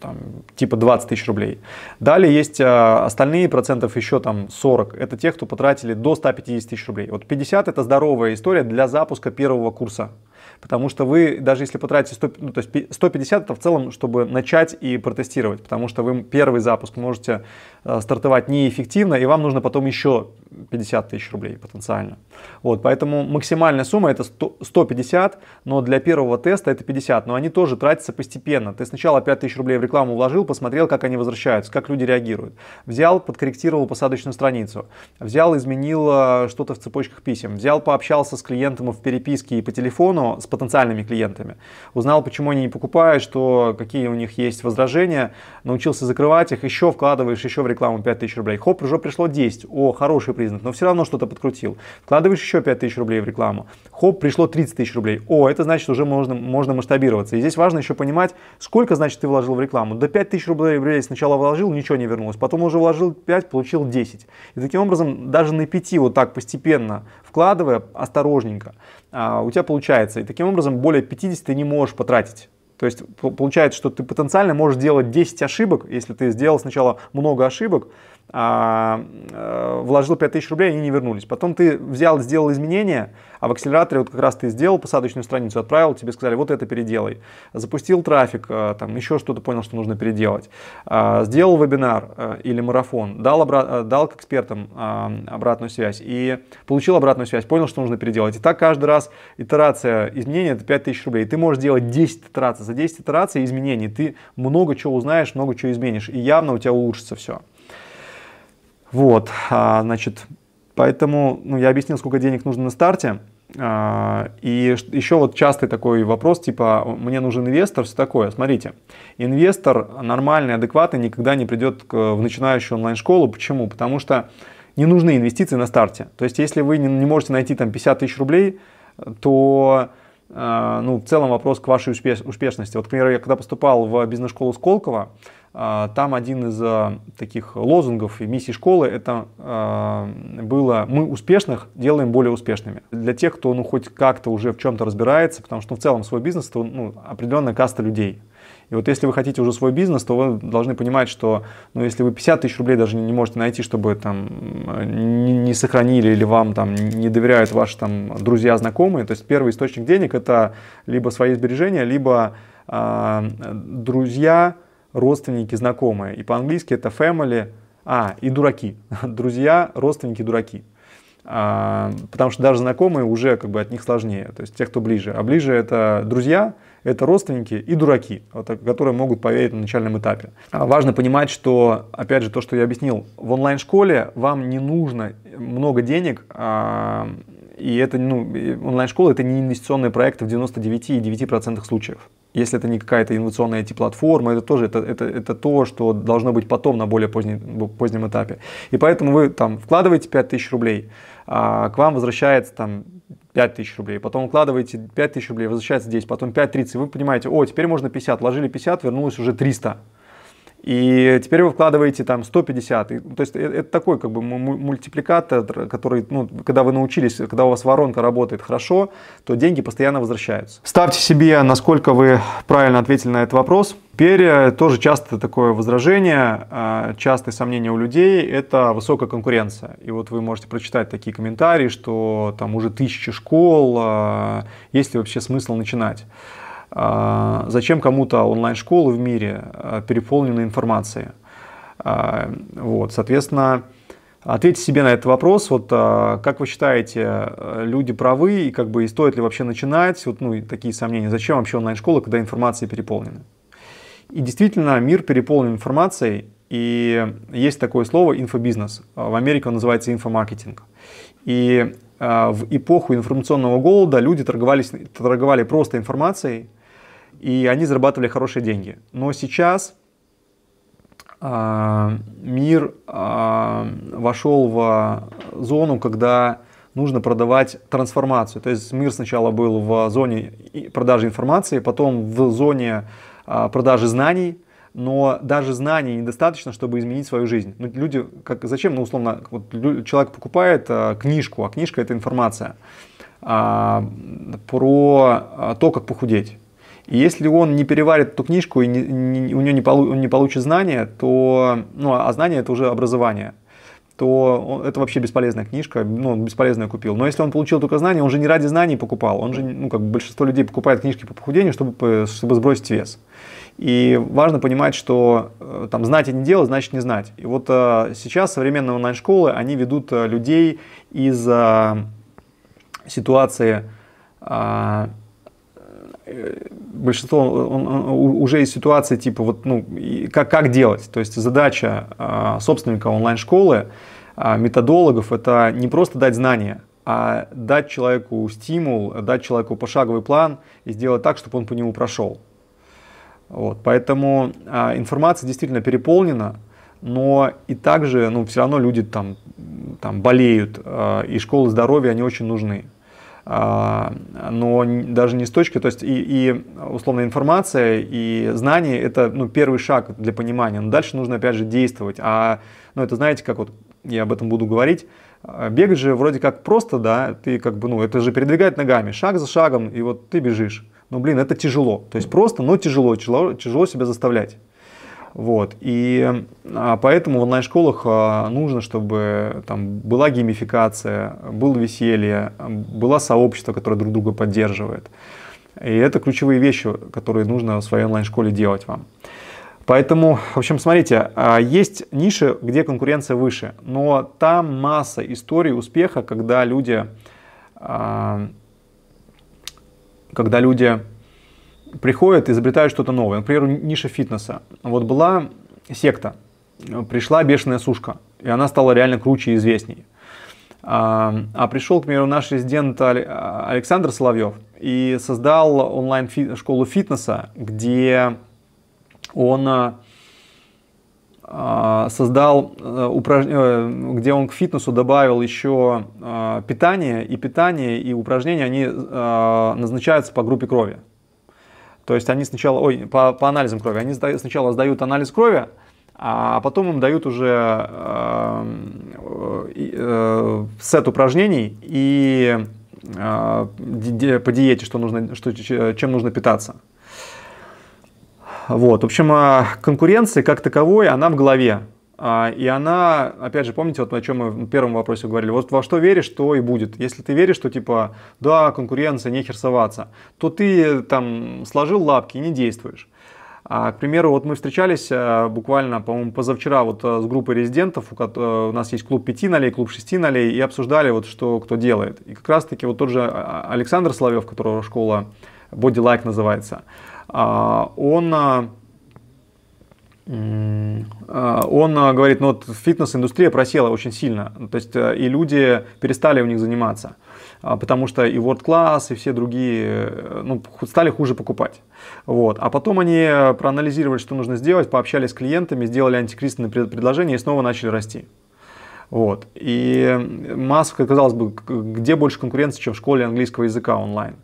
там, типа 20 тысяч рублей. Далее есть остальные процентов еще там 40. Это те, кто потратили до 150 тысяч рублей. Вот 50 это здоровая история для запуска первого курса потому что вы, даже если потратите 100, ну, то есть 150, это в целом, чтобы начать и протестировать, потому что вы первый запуск можете э, стартовать неэффективно, и вам нужно потом еще 50 тысяч рублей потенциально. Вот, поэтому максимальная сумма это 100, 150, но для первого теста это 50, но они тоже тратятся постепенно. Ты сначала 5 тысяч рублей в рекламу вложил, посмотрел, как они возвращаются, как люди реагируют. Взял, подкорректировал посадочную страницу, взял, изменил э, что-то в цепочках писем, взял, пообщался с клиентом в переписке и по телефону, потенциальными клиентами. Узнал, почему они не покупают, что какие у них есть возражения, научился закрывать их, еще вкладываешь еще в рекламу 5000 рублей. Хоп, уже пришло 10. О, хороший признак, но все равно что-то подкрутил. Вкладываешь еще 5000 рублей в рекламу. Хоп, пришло 30 тысяч рублей. О, это значит уже можно, можно масштабироваться. И здесь важно еще понимать, сколько значит ты вложил в рекламу. До 5000 рублей, рублей сначала вложил, ничего не вернулось. Потом уже вложил 5, получил 10. И таким образом даже на 5 вот так постепенно вкладывая, осторожненько, а, у тебя получается. И таким образом более 50 ты не можешь потратить. То есть получается, что ты потенциально можешь делать 10 ошибок, если ты сделал сначала много ошибок, а, э, вложил 5000 рублей, они не вернулись. Потом ты взял, сделал изменения, а в акселераторе вот как раз ты сделал посадочную страницу, отправил, тебе сказали, вот это переделай. Запустил трафик, э, там еще что-то понял, что нужно переделать. Э, сделал вебинар или марафон, дал, обра- дал к экспертам обратную связь и получил обратную связь, понял, что нужно переделать. И так каждый раз итерация изменения это 5000 рублей. ты можешь делать 10 итераций. За 10 итераций изменений ты много чего узнаешь, много чего изменишь, и явно у тебя улучшится все. Вот, а, значит, поэтому ну, я объяснил, сколько денег нужно на старте. А, и еще вот частый такой вопрос, типа, мне нужен инвестор, все такое. Смотрите, инвестор нормальный, адекватный никогда не придет в начинающую онлайн-школу. Почему? Потому что не нужны инвестиции на старте. То есть, если вы не, можете найти там 50 тысяч рублей, то а, ну, в целом вопрос к вашей успешности. Вот, к примеру, я когда поступал в бизнес-школу Сколково, а, там один из а, таких лозунгов и миссий школы это а, было «Мы успешных делаем более успешными». Для тех, кто ну, хоть как-то уже в чем-то разбирается, потому что ну, в целом свой бизнес – это ну, определенная каста людей. И вот если вы хотите уже свой бизнес, то вы должны понимать, что ну, если вы 50 тысяч рублей даже не можете найти, чтобы там не, не сохранили или вам там не доверяют ваши там друзья, знакомые, то есть первый источник денег это либо свои сбережения, либо э, друзья, родственники, знакомые. И по-английски это family, а, и дураки. Друзья, родственники, дураки. А, потому что даже знакомые уже как бы от них сложнее, то есть тех, кто ближе. А ближе это друзья, это родственники и дураки, вот, которые могут поверить на начальном этапе. А важно понимать, что, опять же, то, что я объяснил, в онлайн-школе вам не нужно много денег, а, и это, ну, онлайн-школа это не инвестиционный проект в 99,9% случаев. Если это не какая-то инновационная IT-платформа, это тоже это, это, это то, что должно быть потом на более поздний, позднем этапе. И поэтому вы там вкладываете 5000 рублей, а к вам возвращается там 5 тысяч рублей, потом вкладываете 5 тысяч рублей, возвращается 10, потом 5-30, вы понимаете, о, теперь можно 50, вложили 50, вернулось уже 300. И теперь вы вкладываете там 150. Ну, то есть э, это такой как бы мультипликатор, который, ну, когда вы научились, когда у вас воронка работает хорошо, то деньги постоянно возвращаются. Ставьте себе, насколько вы правильно ответили на этот вопрос. Теперь тоже часто такое возражение, а, частые сомнения у людей – это высокая конкуренция. И вот вы можете прочитать такие комментарии, что там уже тысячи школ, а, есть ли вообще смысл начинать. А, зачем кому-то онлайн-школы в мире а, переполнены информацией? А, вот, соответственно, ответьте себе на этот вопрос. Вот как вы считаете, э, люди правы и как бы и стоит ли вообще начинать? Вот ну такие сомнения. Зачем вообще онлайн-школы, когда информация переполнена? И действительно, мир переполнен информацией, и есть такое слово инфобизнес. В Америке он называется инфомаркетинг. И в эпоху информационного голода люди торговались, торговали просто информацией, и они зарабатывали хорошие деньги. Но сейчас э, мир э, вошел в зону, когда нужно продавать трансформацию. То есть мир сначала был в зоне продажи информации, потом в зоне э, продажи знаний, но даже знаний недостаточно, чтобы изменить свою жизнь. Ну, люди, как, зачем, ну, условно, вот человек покупает э, книжку, а книжка это информация э, про то, как похудеть и если он не переварит эту книжку и не, не, у него не, полу, он не получит знания, то, ну, а, а знание это уже образование, то он, это вообще бесполезная книжка, ну, он бесполезную купил. Но если он получил только знания, он же не ради знаний покупал, он же, ну, как большинство людей покупает книжки по похудению, чтобы, чтобы сбросить вес. И важно понимать, что э, там знать и не делать, значит не знать. И вот а, сейчас современные онлайн-школы, они ведут э, людей из а, ситуации а, Э, большинство уже есть ситуации типа вот ну как как делать то есть задача а, собственника онлайн школы а, методологов это не просто дать знания а дать человеку стимул дать человеку пошаговый план и сделать так чтобы он по нему прошел вот поэтому а, информация действительно переполнена но и также ну все равно люди там там болеют и школы здоровья они очень нужны а, но даже не с точки, то есть и, и условно информация, и знание это ну, первый шаг для понимания, но дальше нужно опять же действовать, а ну, это знаете, как вот я об этом буду говорить, а, бег же вроде как просто, да, ты как бы, ну, это же передвигает ногами, шаг за шагом, и вот ты бежишь, но, ну, блин, это тяжело, то есть просто, но тяжело, тяжело, тяжело себя заставлять. Вот. И а, поэтому в онлайн-школах а, нужно, чтобы там была геймификация, было веселье, было сообщество, которое друг друга поддерживает. И это ключевые вещи, которые нужно в своей онлайн-школе делать вам. Поэтому, в общем, смотрите, а, есть ниши, где конкуренция выше, но там масса историй успеха, когда люди, когда люди приходят изобретают что-то новое. Например, ниша фитнеса. Вот была секта, пришла бешеная сушка, и она стала реально круче и известнее. А, а пришел, к примеру, наш резидент Александр Соловьев и создал онлайн-школу фитнеса, где он а, а, создал э, упражнение, э, где он к фитнесу добавил еще э, питание, и питание, и упражнения, они назначаются по группе крови. То есть они сначала, ой, по, по анализам крови, они сначала сдают анализ крови, а потом им дают уже э, э, сет упражнений и э, по диете, что нужно, что, чем нужно питаться. Вот, в общем, э, конкуренция как таковой, она в голове. А, и она, опять же, помните, вот о чем мы в первом вопросе говорили, вот во что веришь, то и будет. Если ты веришь, что типа, да, конкуренция, не херсоваться, то ты там сложил лапки и не действуешь. А, к примеру, вот мы встречались э, буквально, по-моему, позавчера вот э, с группой резидентов, у, э, у нас есть клуб 5 нолей, клуб 6 нолей, и обсуждали вот что кто делает. И как раз-таки вот тот же а, а, Александр Соловьев, которого школа Body Like называется, он а, он а, говорит, ну вот фитнес-индустрия просела очень сильно, то есть э, и люди перестали у них заниматься, а, потому что и World Class, и все другие э, ну, стали хуже покупать. Вот. А потом они э, проанализировали, что нужно сделать, пообщались с клиентами, сделали антикризисное предложение и снова начали расти. Вот. И Маск, казалось бы, где больше конкуренции, чем в школе английского языка онлайн.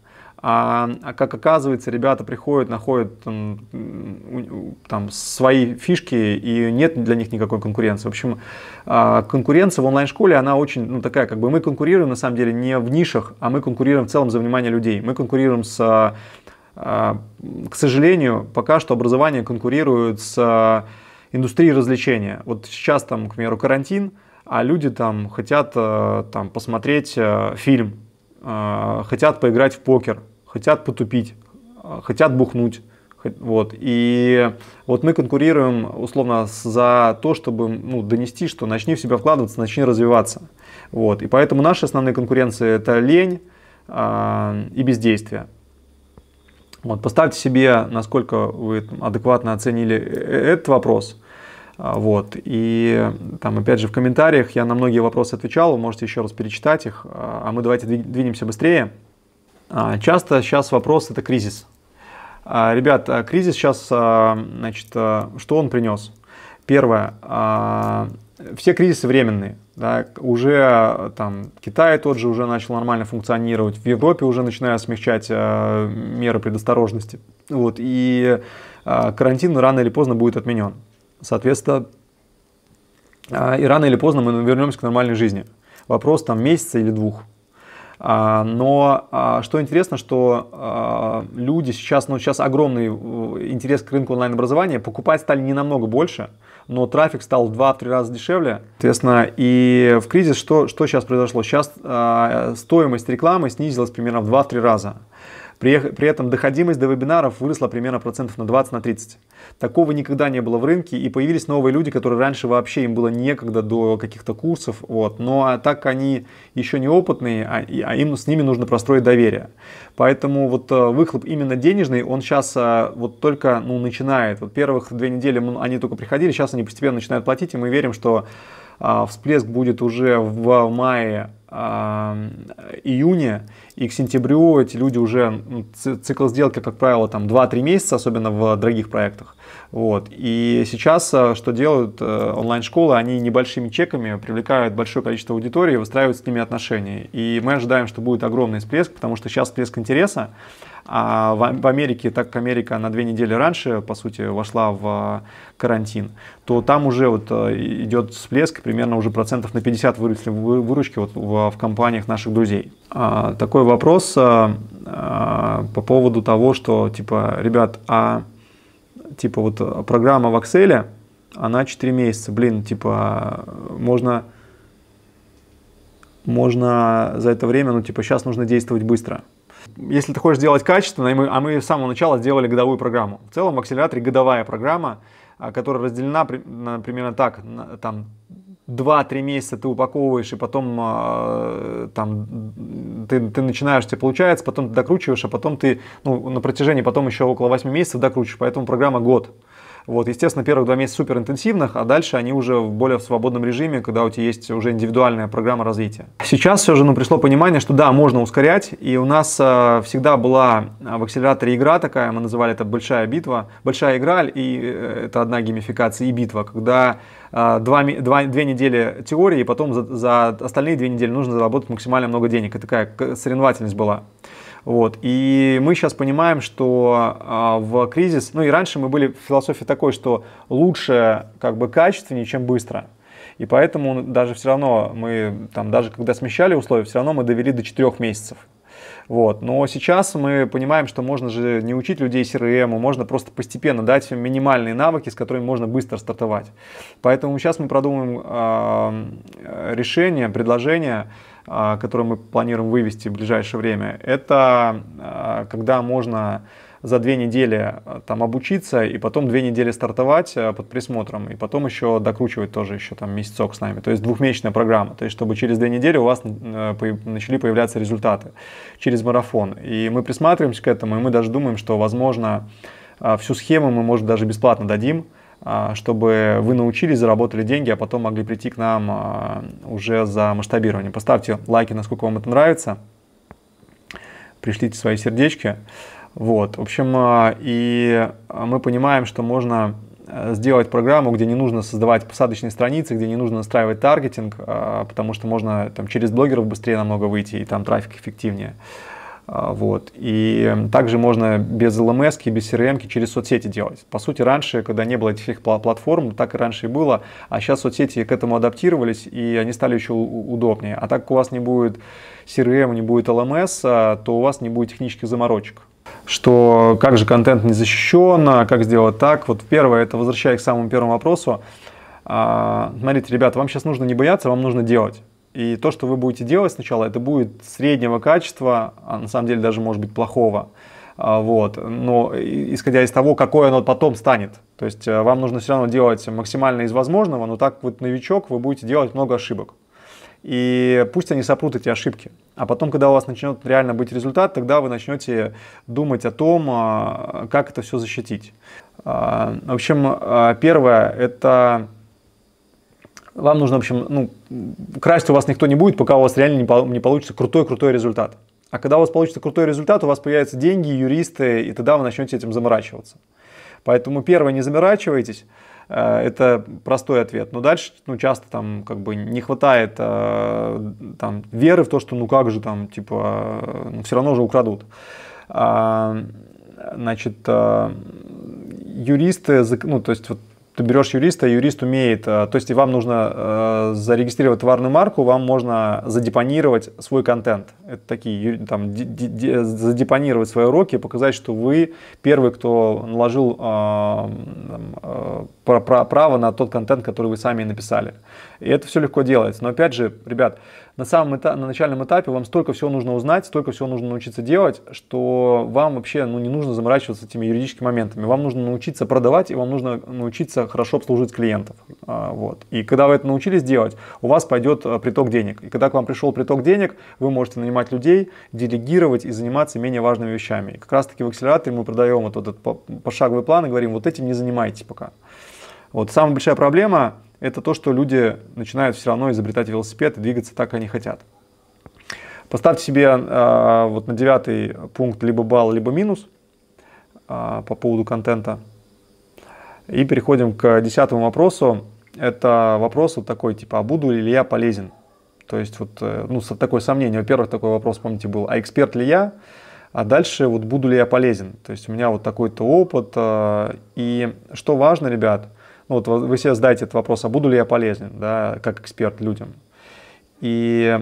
А, а как оказывается, ребята приходят, находят там, там свои фишки, и нет для них никакой конкуренции. В общем, а, конкуренция в онлайн-школе, она очень, ну, такая, как бы мы конкурируем, на самом деле, не в нишах, а мы конкурируем в целом за внимание людей. Мы конкурируем с, а, к сожалению, пока что образование конкурирует с индустрией развлечения. Вот сейчас там, к примеру, карантин, а люди там хотят там, посмотреть фильм, Э, хотят поиграть в покер, хотят потупить, э, хотят бухнуть. Вот. И вот мы конкурируем условно за то, чтобы ну, донести, что начни в себя вкладываться, начни развиваться. Вот. И поэтому наши основные конкуренции это лень э, и бездействие. Вот, поставьте себе, насколько вы адекватно оценили э, этот вопрос. А, вот. И там, опять же, в комментариях я на многие вопросы отвечал, вы можете еще раз перечитать их, а, а мы давайте двинемся быстрее. А, часто сейчас вопрос – это кризис. Ребят, кризис сейчас, значит, что он принес? Первое, все кризисы временные. Да, уже там Китай тот же уже начал нормально функционировать, в Европе уже начинают смягчать меры предосторожности. Вот, и карантин рано или поздно будет отменен. Соответственно, а, и рано или поздно мы вернемся к нормальной жизни. Вопрос там месяца или двух. А, но а, что интересно, что люди сейчас, ну сейчас огромный э, интерес к рынку онлайн-образования, покупать стали не намного больше, но трафик стал в 2-3 раза дешевле. Соответственно, и в кризис что, что сейчас произошло? Сейчас стоимость рекламы снизилась примерно в 2-3 раза. При, при этом доходимость до вебинаров выросла примерно процентов на 20-30. На 30. Такого никогда не было в рынке, и появились новые люди, которые раньше вообще им было некогда до каких-то курсов. Вот. Но а так они еще не опытные, а, а им, с ними нужно простроить доверие. Поэтому вот э, выхлоп именно денежный, он сейчас э, вот только ну, начинает. Вот первых две недели они только приходили, сейчас они постепенно начинают платить, и мы верим, что э, всплеск будет уже в мае, июне, и к сентябрю эти люди уже, цикл сделки, как правило, там 2-3 месяца, особенно в дорогих проектах. Вот. И сейчас э, что делают э, онлайн-школы, они небольшими чеками привлекают большое количество аудитории, выстраивают с ними отношения. И мы ожидаем, что будет огромный всплеск, потому что сейчас всплеск интереса, а в, Америке, так как Америка на две недели раньше, по сути, вошла в а, карантин, то там уже вот а, идет всплеск, примерно уже процентов на 50 выросли выручки вот в, компаниях наших друзей. А, такой вопрос по поводу того, что, типа, ребят, а типа вот программа в Excel, она 4 месяца, блин, типа, можно можно за это время, ну, типа, сейчас нужно действовать быстро. Если ты хочешь делать качественно, а мы, а мы с самого начала сделали годовую программу. В целом в акселераторе годовая программа, а, которая разделена примерно так, там 2-3 месяца ты упаковываешь, и потом а, там, ты, ты начинаешь, тебе получается, потом ты докручиваешь, а потом ты ну, на протяжении потом еще около 8 месяцев докручиваешь, поэтому программа год. Вот, естественно, первых два месяца супер интенсивных, а дальше они уже в более свободном режиме, когда у тебя есть уже индивидуальная программа развития. Сейчас все же ну, пришло понимание, что да, можно ускорять, и у нас э, всегда была э, в акселераторе игра такая, мы называли это большая битва, большая игра, и э, это одна геймификация и битва, когда э, два, два, две недели теории, и потом за, за остальные две недели нужно заработать максимально много денег, и такая соревновательность была. Вот. И мы сейчас понимаем, что а, в кризис, ну и раньше мы были в философии такой, что лучше как бы качественнее, чем быстро. И поэтому даже все равно мы, там, даже когда смещали условия, все равно мы довели до 4 месяцев. Вот. Но сейчас мы понимаем, что можно же не учить людей CRM, эм, можно просто постепенно дать им минимальные навыки, с которыми можно быстро стартовать. Поэтому сейчас мы продумаем э, а, решение, предложение, а, который мы планируем вывести в ближайшее время, это а, когда можно за две недели а, там обучиться и потом две недели стартовать под присмотром и потом еще докручивать тоже еще там месяцок с нами. То есть двухмесячная программа, то есть чтобы через две недели у вас э, начали появляться результаты через марафон. И мы присматриваемся к этому, и мы даже думаем, что возможно всю схему мы, может, даже бесплатно дадим, а, чтобы вы научились, заработали деньги, а потом могли прийти к нам а, уже за масштабированием. Поставьте лайки, насколько вам это нравится. Пришлите свои сердечки. Вот, в общем, а, и мы понимаем, что можно э, сделать программу, где не нужно создавать посадочные страницы, где не нужно настраивать таргетинг, потому что можно там, через блогеров быстрее намного выйти и там трафик эффективнее. А, вот. И эм, также можно без LMS, эм без CRM через соцсети делать. По сути, раньше, когда не было этих платформ, так и раньше и было, а сейчас соцсети к этому адаптировались, и они стали еще удобнее. А так как у вас не будет CRM, эм, не будет LMS, а, то у вас не будет технических заморочек что как же контент не защищен, а как сделать так. Вот первое, это возвращаясь к самому первому вопросу. Смотрите, ребята, вам сейчас нужно не бояться, вам нужно делать. И то, что вы будете делать сначала, это будет среднего качества, а на самом деле даже может быть плохого. А, вот. Но исходя из того, какое оно потом станет. То есть э, вам нужно все равно делать максимально из возможного, но так вот новичок вы будете делать много ошибок. И пусть они сопрут эти ошибки. А потом, когда у вас начнет реально быть результат, тогда вы начнете думать о том, а, как это все защитить. А, в общем, первое – это вам нужно, в общем, ну, красть у вас никто не будет, пока у вас реально не, получится крутой-крутой результат. А когда у вас получится крутой результат, у вас появятся деньги, юристы, и тогда вы начнете этим заморачиваться. Поэтому первое, не заморачивайтесь, э, это простой ответ. Но дальше, ну, часто там как бы не хватает э, там веры в то, что ну как же там, типа, э, ну, все равно же украдут. А, значит, юристы, ну, то есть вот ты берешь юриста, юрист умеет, э, то есть вам нужно э, зарегистрировать товарную марку, вам можно задепонировать свой контент. Это такие, там, задепонировать свои уроки, показать, что вы первый, кто наложил э, право на тот контент, который вы сами написали. И это все легко делается. Но опять же, ребят, на самом этапе, на начальном этапе вам столько всего нужно узнать, столько всего нужно научиться делать, что вам вообще ну, не нужно заморачиваться этими юридическими моментами. Вам нужно научиться продавать, и вам нужно научиться хорошо обслужить клиентов. А, вот. И когда вы это научились делать, у вас пойдет э, приток денег. И когда к вам пришел приток денег, вы можете нанимать людей, делегировать и заниматься менее важными вещами. И как раз таки в акселераторе мы продаем вот этот пошаговый план и говорим, вот этим не занимайтесь пока. Вот самая большая проблема это то, что люди начинают все равно изобретать велосипед и двигаться так, как они хотят. Поставьте себе э, вот на девятый пункт либо балл, либо минус э, по поводу контента. И переходим к десятому вопросу. Это вопрос вот такой, типа, а буду ли я полезен? То есть вот, э, ну, такое сомнение. Во-первых, такой вопрос, помните, был, а эксперт ли я? А дальше вот буду ли я полезен? То есть у меня вот такой-то опыт. Э, и что важно, ребят, ну, вот вы себе задаете этот вопрос, а буду ли я полезен, да, как эксперт людям. И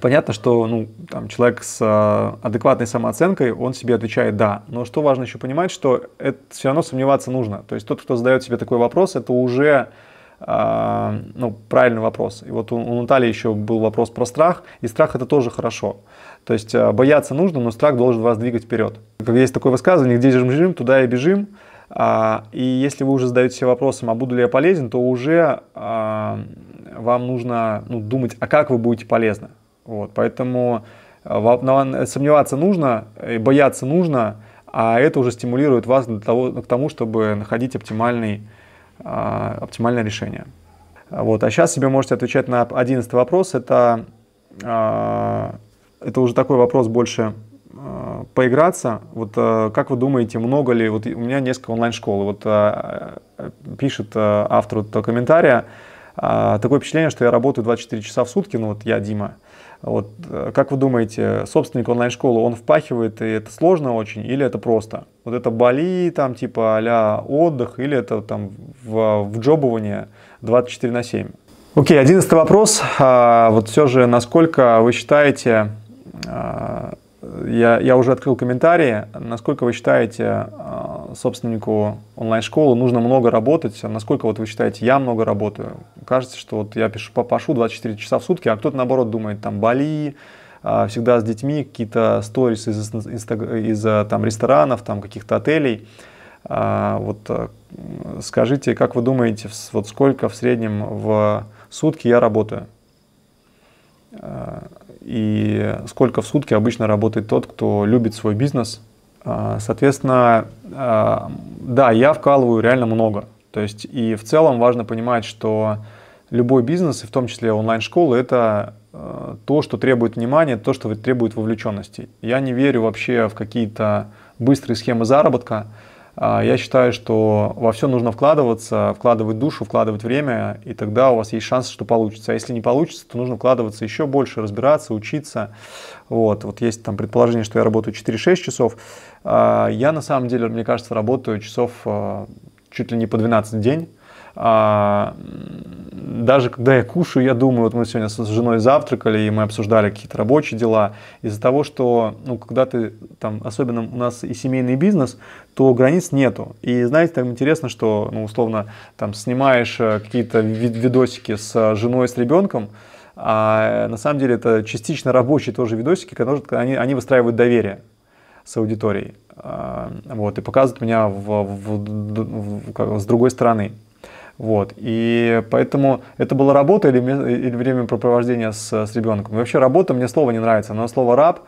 понятно, что ну, там, человек с а, адекватной самооценкой, он себе отвечает «да». Но что важно еще понимать, что это все равно сомневаться нужно. То есть тот, кто задает себе такой вопрос, это уже а, ну, правильный вопрос. И вот у, у Натальи еще был вопрос про страх, и страх это тоже хорошо. То есть а, бояться нужно, но страх должен вас двигать вперед. есть такое высказывание, где же мы бежим, туда и бежим. А, и если вы уже задаете себе вопросом, а буду ли я полезен, то уже а, вам нужно ну, думать, а как вы будете полезны. Вот, поэтому а, сомневаться нужно, бояться нужно, а это уже стимулирует вас для того, к тому, чтобы находить оптимальный, оптимальное решение. Вот, а сейчас себе можете отвечать на одиннадцатый вопрос. Это, это уже такой вопрос больше Э, поиграться. Вот э, как вы думаете, много ли, вот у меня несколько онлайн-школ, вот э, пишет автор этого комментария, такое впечатление, что я работаю 24 часа в сутки, ну вот я Дима. Вот как вы думаете, собственник онлайн-школы, он впахивает, и это сложно очень, или это просто? Вот это боли там типа а отдых, или это там в, в джобование 24 на 7? Окей, okay, одиннадцатый вопрос. А, вот все же, насколько вы считаете, а, я, я уже открыл комментарии. Насколько вы считаете, а, собственнику онлайн-школы нужно много работать? Насколько вот вы считаете, я много работаю? Кажется, что вот я пишу, попашу 24 часа в сутки, а кто-то наоборот думает, там, Бали, а, всегда с детьми, какие-то сторис из, из, из а, там, ресторанов, там, каких-то отелей. Вот скажите, как вы думаете, вот сколько в среднем в сутки я работаю? и сколько в сутки обычно работает тот, кто любит свой бизнес. А, соответственно, а, да, я вкалываю реально много. То есть и в целом важно понимать, что любой бизнес, и в том числе онлайн-школы, это э, то, что требует внимания, то, что требует вовлеченности. Я не верю вообще в какие-то быстрые схемы заработка. А, я считаю, что во все нужно вкладываться, вкладывать душу, вкладывать время, и тогда у вас есть шанс, что получится. А если не получится, то нужно вкладываться еще больше, разбираться, учиться. Вот, вот есть там предположение, что я работаю 4-6 часов. А, я на самом деле, мне кажется, работаю часов а, чуть ли не по 12 в день а, даже когда я кушаю, я думаю, вот мы сегодня с женой завтракали, и мы обсуждали какие-то рабочие дела, из-за того, что, ну, когда ты там, особенно у нас и семейный бизнес, то границ нету. И знаете, там интересно, что, ну, условно, там снимаешь э, какие-то видосики с женой, с ребенком, а на самом деле это частично рабочие тоже видосики, которые они, они выстраивают доверие с аудиторией. А, вот, и показывают меня в, в, в, в, как, с другой стороны. Вот. И поэтому это была работа или, или времяпрепровождение с, с ребенком. И вообще работа, мне слово не нравится, но слово раб,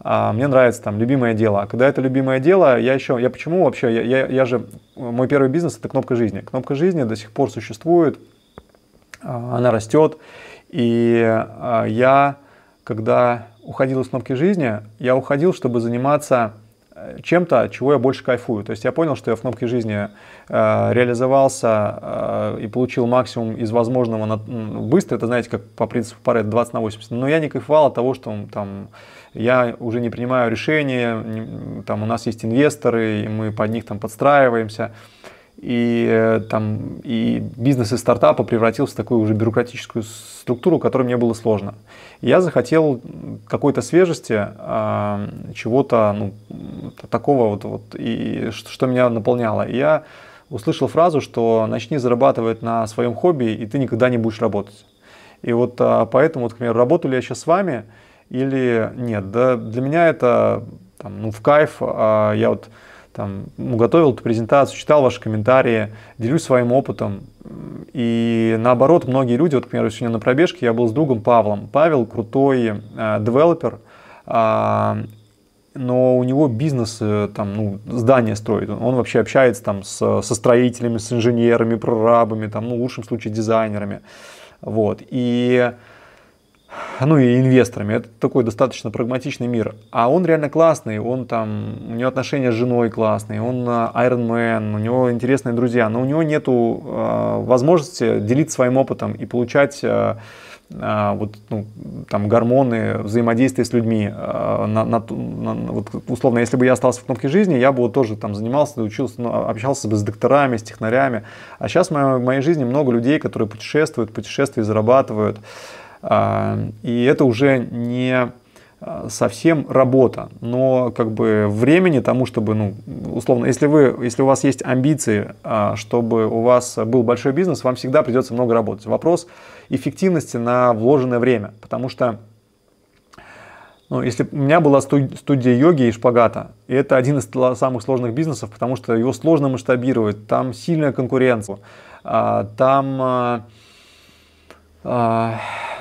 а, мне нравится там любимое дело. А когда это любимое дело, я еще, я почему вообще, я, я, я же, мой первый бизнес это кнопка жизни. Кнопка жизни до сих пор существует, а, она растет. И а, я, когда уходил из кнопки жизни, я уходил, чтобы заниматься чем-то, чего я больше кайфую. То есть я понял, что я в кнопке жизни э, реализовался э, и получил максимум из возможного на, быстро. Это, знаете, как по принципу Парет 20 на 80. Но я не кайфовал от того, что там, я уже не принимаю решения, там у нас есть инвесторы, и мы под них там подстраиваемся и, э, там, и бизнес из стартапа превратился в такую уже бюрократическую структуру, которой мне было сложно. Я захотел какой-то свежести, а, чего-то ну, такого, вот, вот, и, что меня наполняло. И я услышал фразу, что начни зарабатывать на своем хобби, и ты никогда не будешь работать. И вот а, поэтому, вот, к примеру, работаю ли я сейчас с вами или нет. Да, для меня это там, ну, в кайф. А я вот там, ну, готовил эту презентацию, читал ваши комментарии, делюсь своим опытом. И наоборот, многие люди, вот, к примеру, сегодня на пробежке я был с другом Павлом. Павел крутой э, девелопер, э, но у него бизнес, э, там, ну, здание строит. Он вообще общается там с, со строителями, с инженерами, прорабами, там, ну, в лучшем случае дизайнерами. Вот. И ну и инвесторами. Это такой достаточно прагматичный мир. А он реально классный, он там, у него отношения с женой классные, он а, Iron Man, у него интересные друзья, но у него нет э, а, возможности делиться своим опытом и получать э, вот, ну, там, гормоны, взаимодействие с людьми. на, на, на, вот, условно, если бы я остался в кнопке жизни, я бы вот тоже там занимался, учился, ну, общался бы с докторами, с технарями. А сейчас в моей, в моей жизни много людей, которые путешествуют, путешествия зарабатывают. А, и это уже не а, совсем работа, но как бы времени тому, чтобы, ну, условно, если вы, если у вас есть амбиции, а, чтобы у вас был большой бизнес, вам всегда придется много работать. Вопрос эффективности на вложенное время, потому что ну, если у меня была студия йоги и шпагата, и это один из самых сложных бизнесов, потому что его сложно масштабировать, там сильная конкуренция, там а,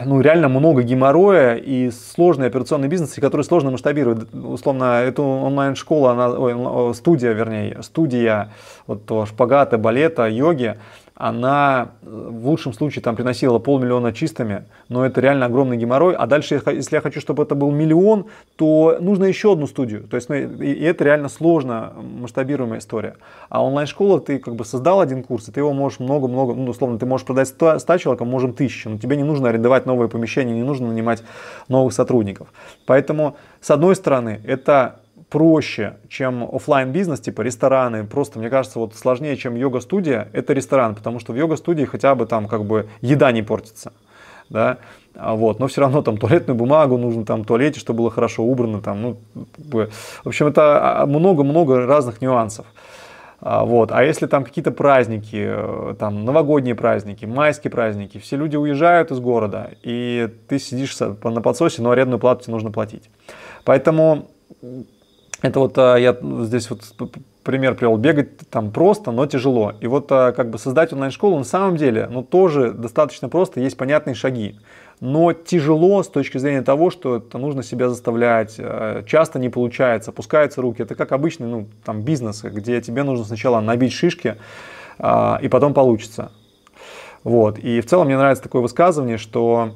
ну, реально много геморроя и сложный операционный бизнес, который сложно масштабировать. Условно, эту онлайн-школу, она, студия, вернее, студия вот, шпагата, балета, йоги, она э, в лучшем случае там приносила полмиллиона чистыми, но это реально огромный геморрой. А дальше, если я хочу, чтобы это был миллион, то нужно еще одну студию. То есть, ну, и это реально сложно масштабируемая история. А онлайн-школа, ты как бы создал один курс, и ты его можешь много-много, ну, условно, ты можешь продать 100, 100 человекам, можем 1000, но тебе не нужно арендовать новые помещения, не нужно нанимать новых сотрудников. Поэтому, с одной стороны, это проще, чем офлайн бизнес типа рестораны. Просто, мне кажется, вот сложнее, чем йога-студия, это ресторан, потому что в йога-студии хотя бы там как бы еда не портится. Да? А вот. Но все равно там туалетную бумагу нужно там в туалете, чтобы было хорошо убрано. Там, ну, в общем, это а, а, много-много разных нюансов. Вот. А если там какие-то праздники, э, там новогодние праздники, майские праздники, все люди уезжают из города, и ты сидишь на подсосе, но арендную плату тебе нужно платить. Поэтому это вот а, я здесь вот пример привел, бегать там просто, но тяжело. И вот а, как бы создать онлайн-школу на самом деле, ну тоже достаточно просто, есть понятные шаги. Но тяжело с точки зрения того, что это нужно себя заставлять, а, часто не получается, опускаются руки. Это как обычный ну, там, бизнес, где тебе нужно сначала набить шишки, и потом получится. Вот. И в целом мне нравится такое высказывание, что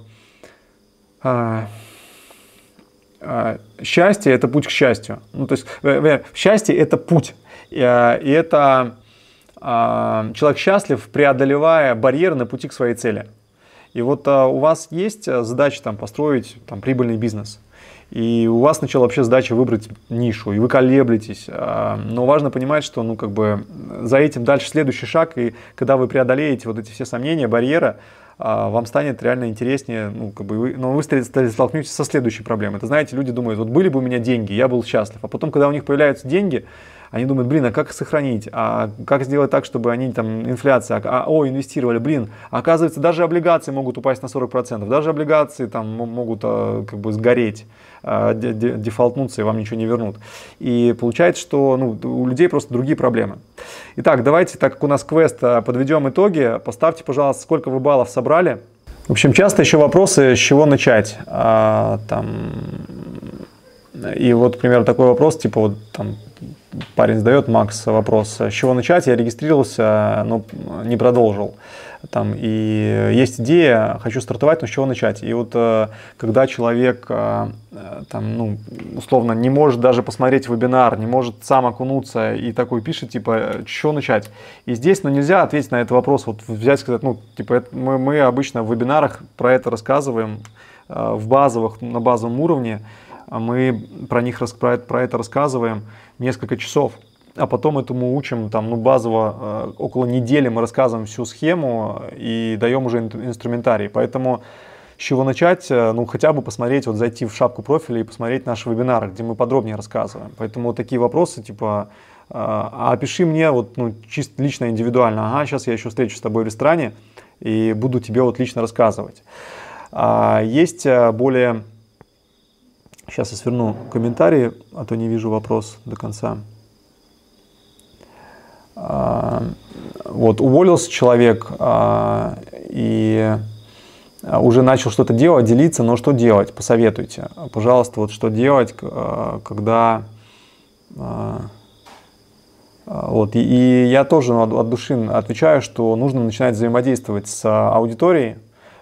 а, счастье – это путь к счастью. Ну, то есть, счастье – это путь. И а, это а, человек счастлив, преодолевая барьеры на пути к своей цели. И вот у вас есть задача там, построить там, прибыльный бизнес – и у вас сначала вообще задача выбрать нишу, и вы колеблетесь. Но важно понимать, что ну, как бы, за этим дальше следующий шаг, и когда вы преодолеете вот эти все сомнения, барьеры, а, вам станет реально интереснее, ну, как бы, вы, но ну, вы столкнетесь со следующей проблемой. Это, знаете, люди думают, вот были бы у меня деньги, я был счастлив. А потом, когда у них появляются деньги, они думают, блин, а как сохранить, а как сделать так, чтобы они там, инфляция, а, о, инвестировали, блин, оказывается, даже облигации могут упасть на 40%, даже облигации там могут а, как бы сгореть, а, дефолтнуться и вам ничего не вернут. И получается, что ну, у людей просто другие проблемы. Итак, давайте, так как у нас квест, а, подведем итоги, поставьте, пожалуйста, сколько вы баллов собрали, в общем, часто еще вопросы, с чего начать. А, там, и вот, например, такой вопрос, типа, вот, там, парень задает, Макс, вопрос, с чего начать? Я регистрировался, но не продолжил. Там, и есть идея, хочу стартовать, но с чего начать? И вот э, когда человек э, там, ну, условно не может даже посмотреть вебинар, не может сам окунуться и такой пишет, типа, «Э, с чего начать? И здесь, ну, нельзя ответить на этот вопрос, вот взять, сказать, ну, типа, это, мы, мы обычно в вебинарах про это рассказываем, в базовых, на базовом уровне, а мы про них про это рассказываем, несколько часов а потом этому учим, там, ну, базово, э, около недели мы рассказываем всю схему э, и даем уже инструментарий. Поэтому с чего начать? Э, ну, хотя бы посмотреть, вот зайти в шапку профиля и посмотреть наши вебинары, где мы подробнее рассказываем. Поэтому вот такие вопросы, типа, а опиши мне, вот, ну, чисто лично, индивидуально, ага, сейчас я еще встречусь с тобой в ресторане и буду тебе вот лично рассказывать. А, есть более Сейчас я сверну комментарии, а то не вижу вопрос до конца. А, вот, уволился человек а, и а, уже начал что-то делать, делиться, но что делать? Посоветуйте. Пожалуйста, вот что делать, когда... Вот, и я тоже от души отвечаю, что нужно начинать взаимодействовать с аудиторией,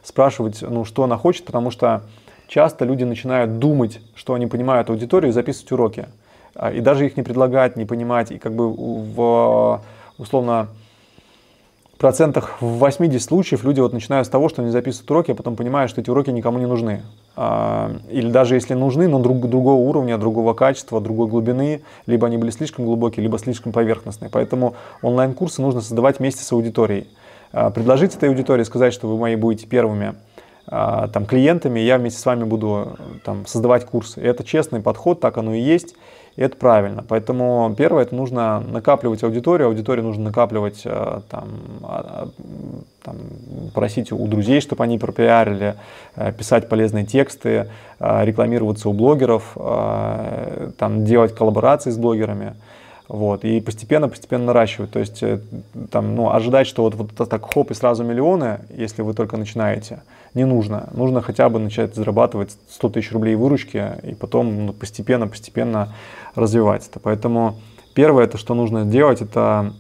спрашивать, ну, что она хочет, потому что часто люди начинают думать, что они понимают аудиторию и записывать уроки. А, и даже их не предлагать, не понимать. И как бы в, условно, процентах в 80 случаев люди вот начинают с того, что они записывают уроки, а потом понимают, что эти уроки никому не нужны. А, или даже если нужны, но друг, другого уровня, другого качества, другой глубины, либо они были слишком глубокие, либо слишком поверхностные. Поэтому онлайн-курсы нужно создавать вместе с аудиторией. А, предложить этой аудитории сказать, что вы мои будете первыми – а, там, клиентами, я вместе с вами буду там, создавать курсы. И это честный подход, так оно и есть, и это правильно. Поэтому первое, это нужно накапливать аудиторию, аудиторию нужно накапливать, а, там, а, там, просить у друзей, чтобы они пропиарили, писать полезные тексты, рекламироваться у блогеров, там, делать коллаборации с блогерами. Вот, и постепенно-постепенно наращивать. То есть, э, там, ну, ожидать, что вот, вот так хоп и сразу миллионы, если вы только начинаете, не нужно. Нужно хотя бы начать зарабатывать 100 тысяч рублей выручки и потом постепенно-постепенно ну, развивать это. Поэтому первое, это что нужно делать, это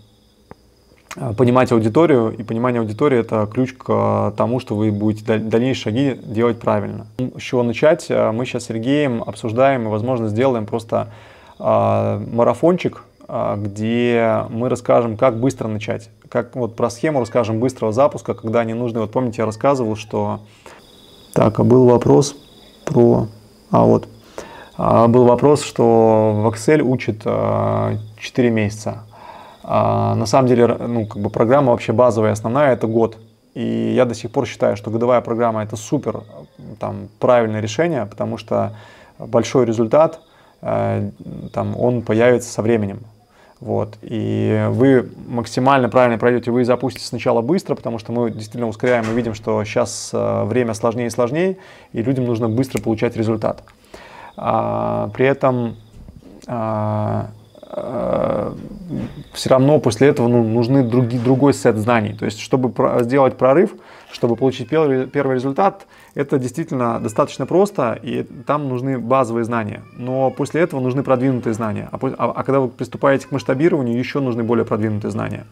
э, понимать аудиторию, и понимание аудитории – это ключ к э, тому, что вы будете дальнейшие шаги делать правильно. С чего начать? Мы сейчас с Сергеем обсуждаем и, возможно, сделаем просто марафончик а, где мы расскажем, как быстро начать. Как вот про схему расскажем быстрого запуска, когда они нужны. Вот помните, я рассказывал, что... Так, а был вопрос про... А вот. А, был вопрос, что в Excel учит а, 4 месяца. А, на самом деле, ну, как бы программа вообще базовая, основная – это год. И я до сих пор считаю, что годовая программа – это супер там, правильное решение, потому что большой результат э, – там он появится со временем. Вот. И вы максимально правильно пройдете, вы запустите сначала быстро, потому что мы действительно ускоряем и видим, что сейчас э, время сложнее и сложнее, и людям нужно быстро получать результат. А, при этом а, а, э, все равно после этого ну, нужны други, другой сет знаний. То есть, чтобы про сделать прорыв, чтобы получить первый, первый результат – это действительно достаточно просто, и там нужны базовые знания. Но после этого нужны продвинутые знания. А, а, а когда вы приступаете к масштабированию, еще нужны более продвинутые знания.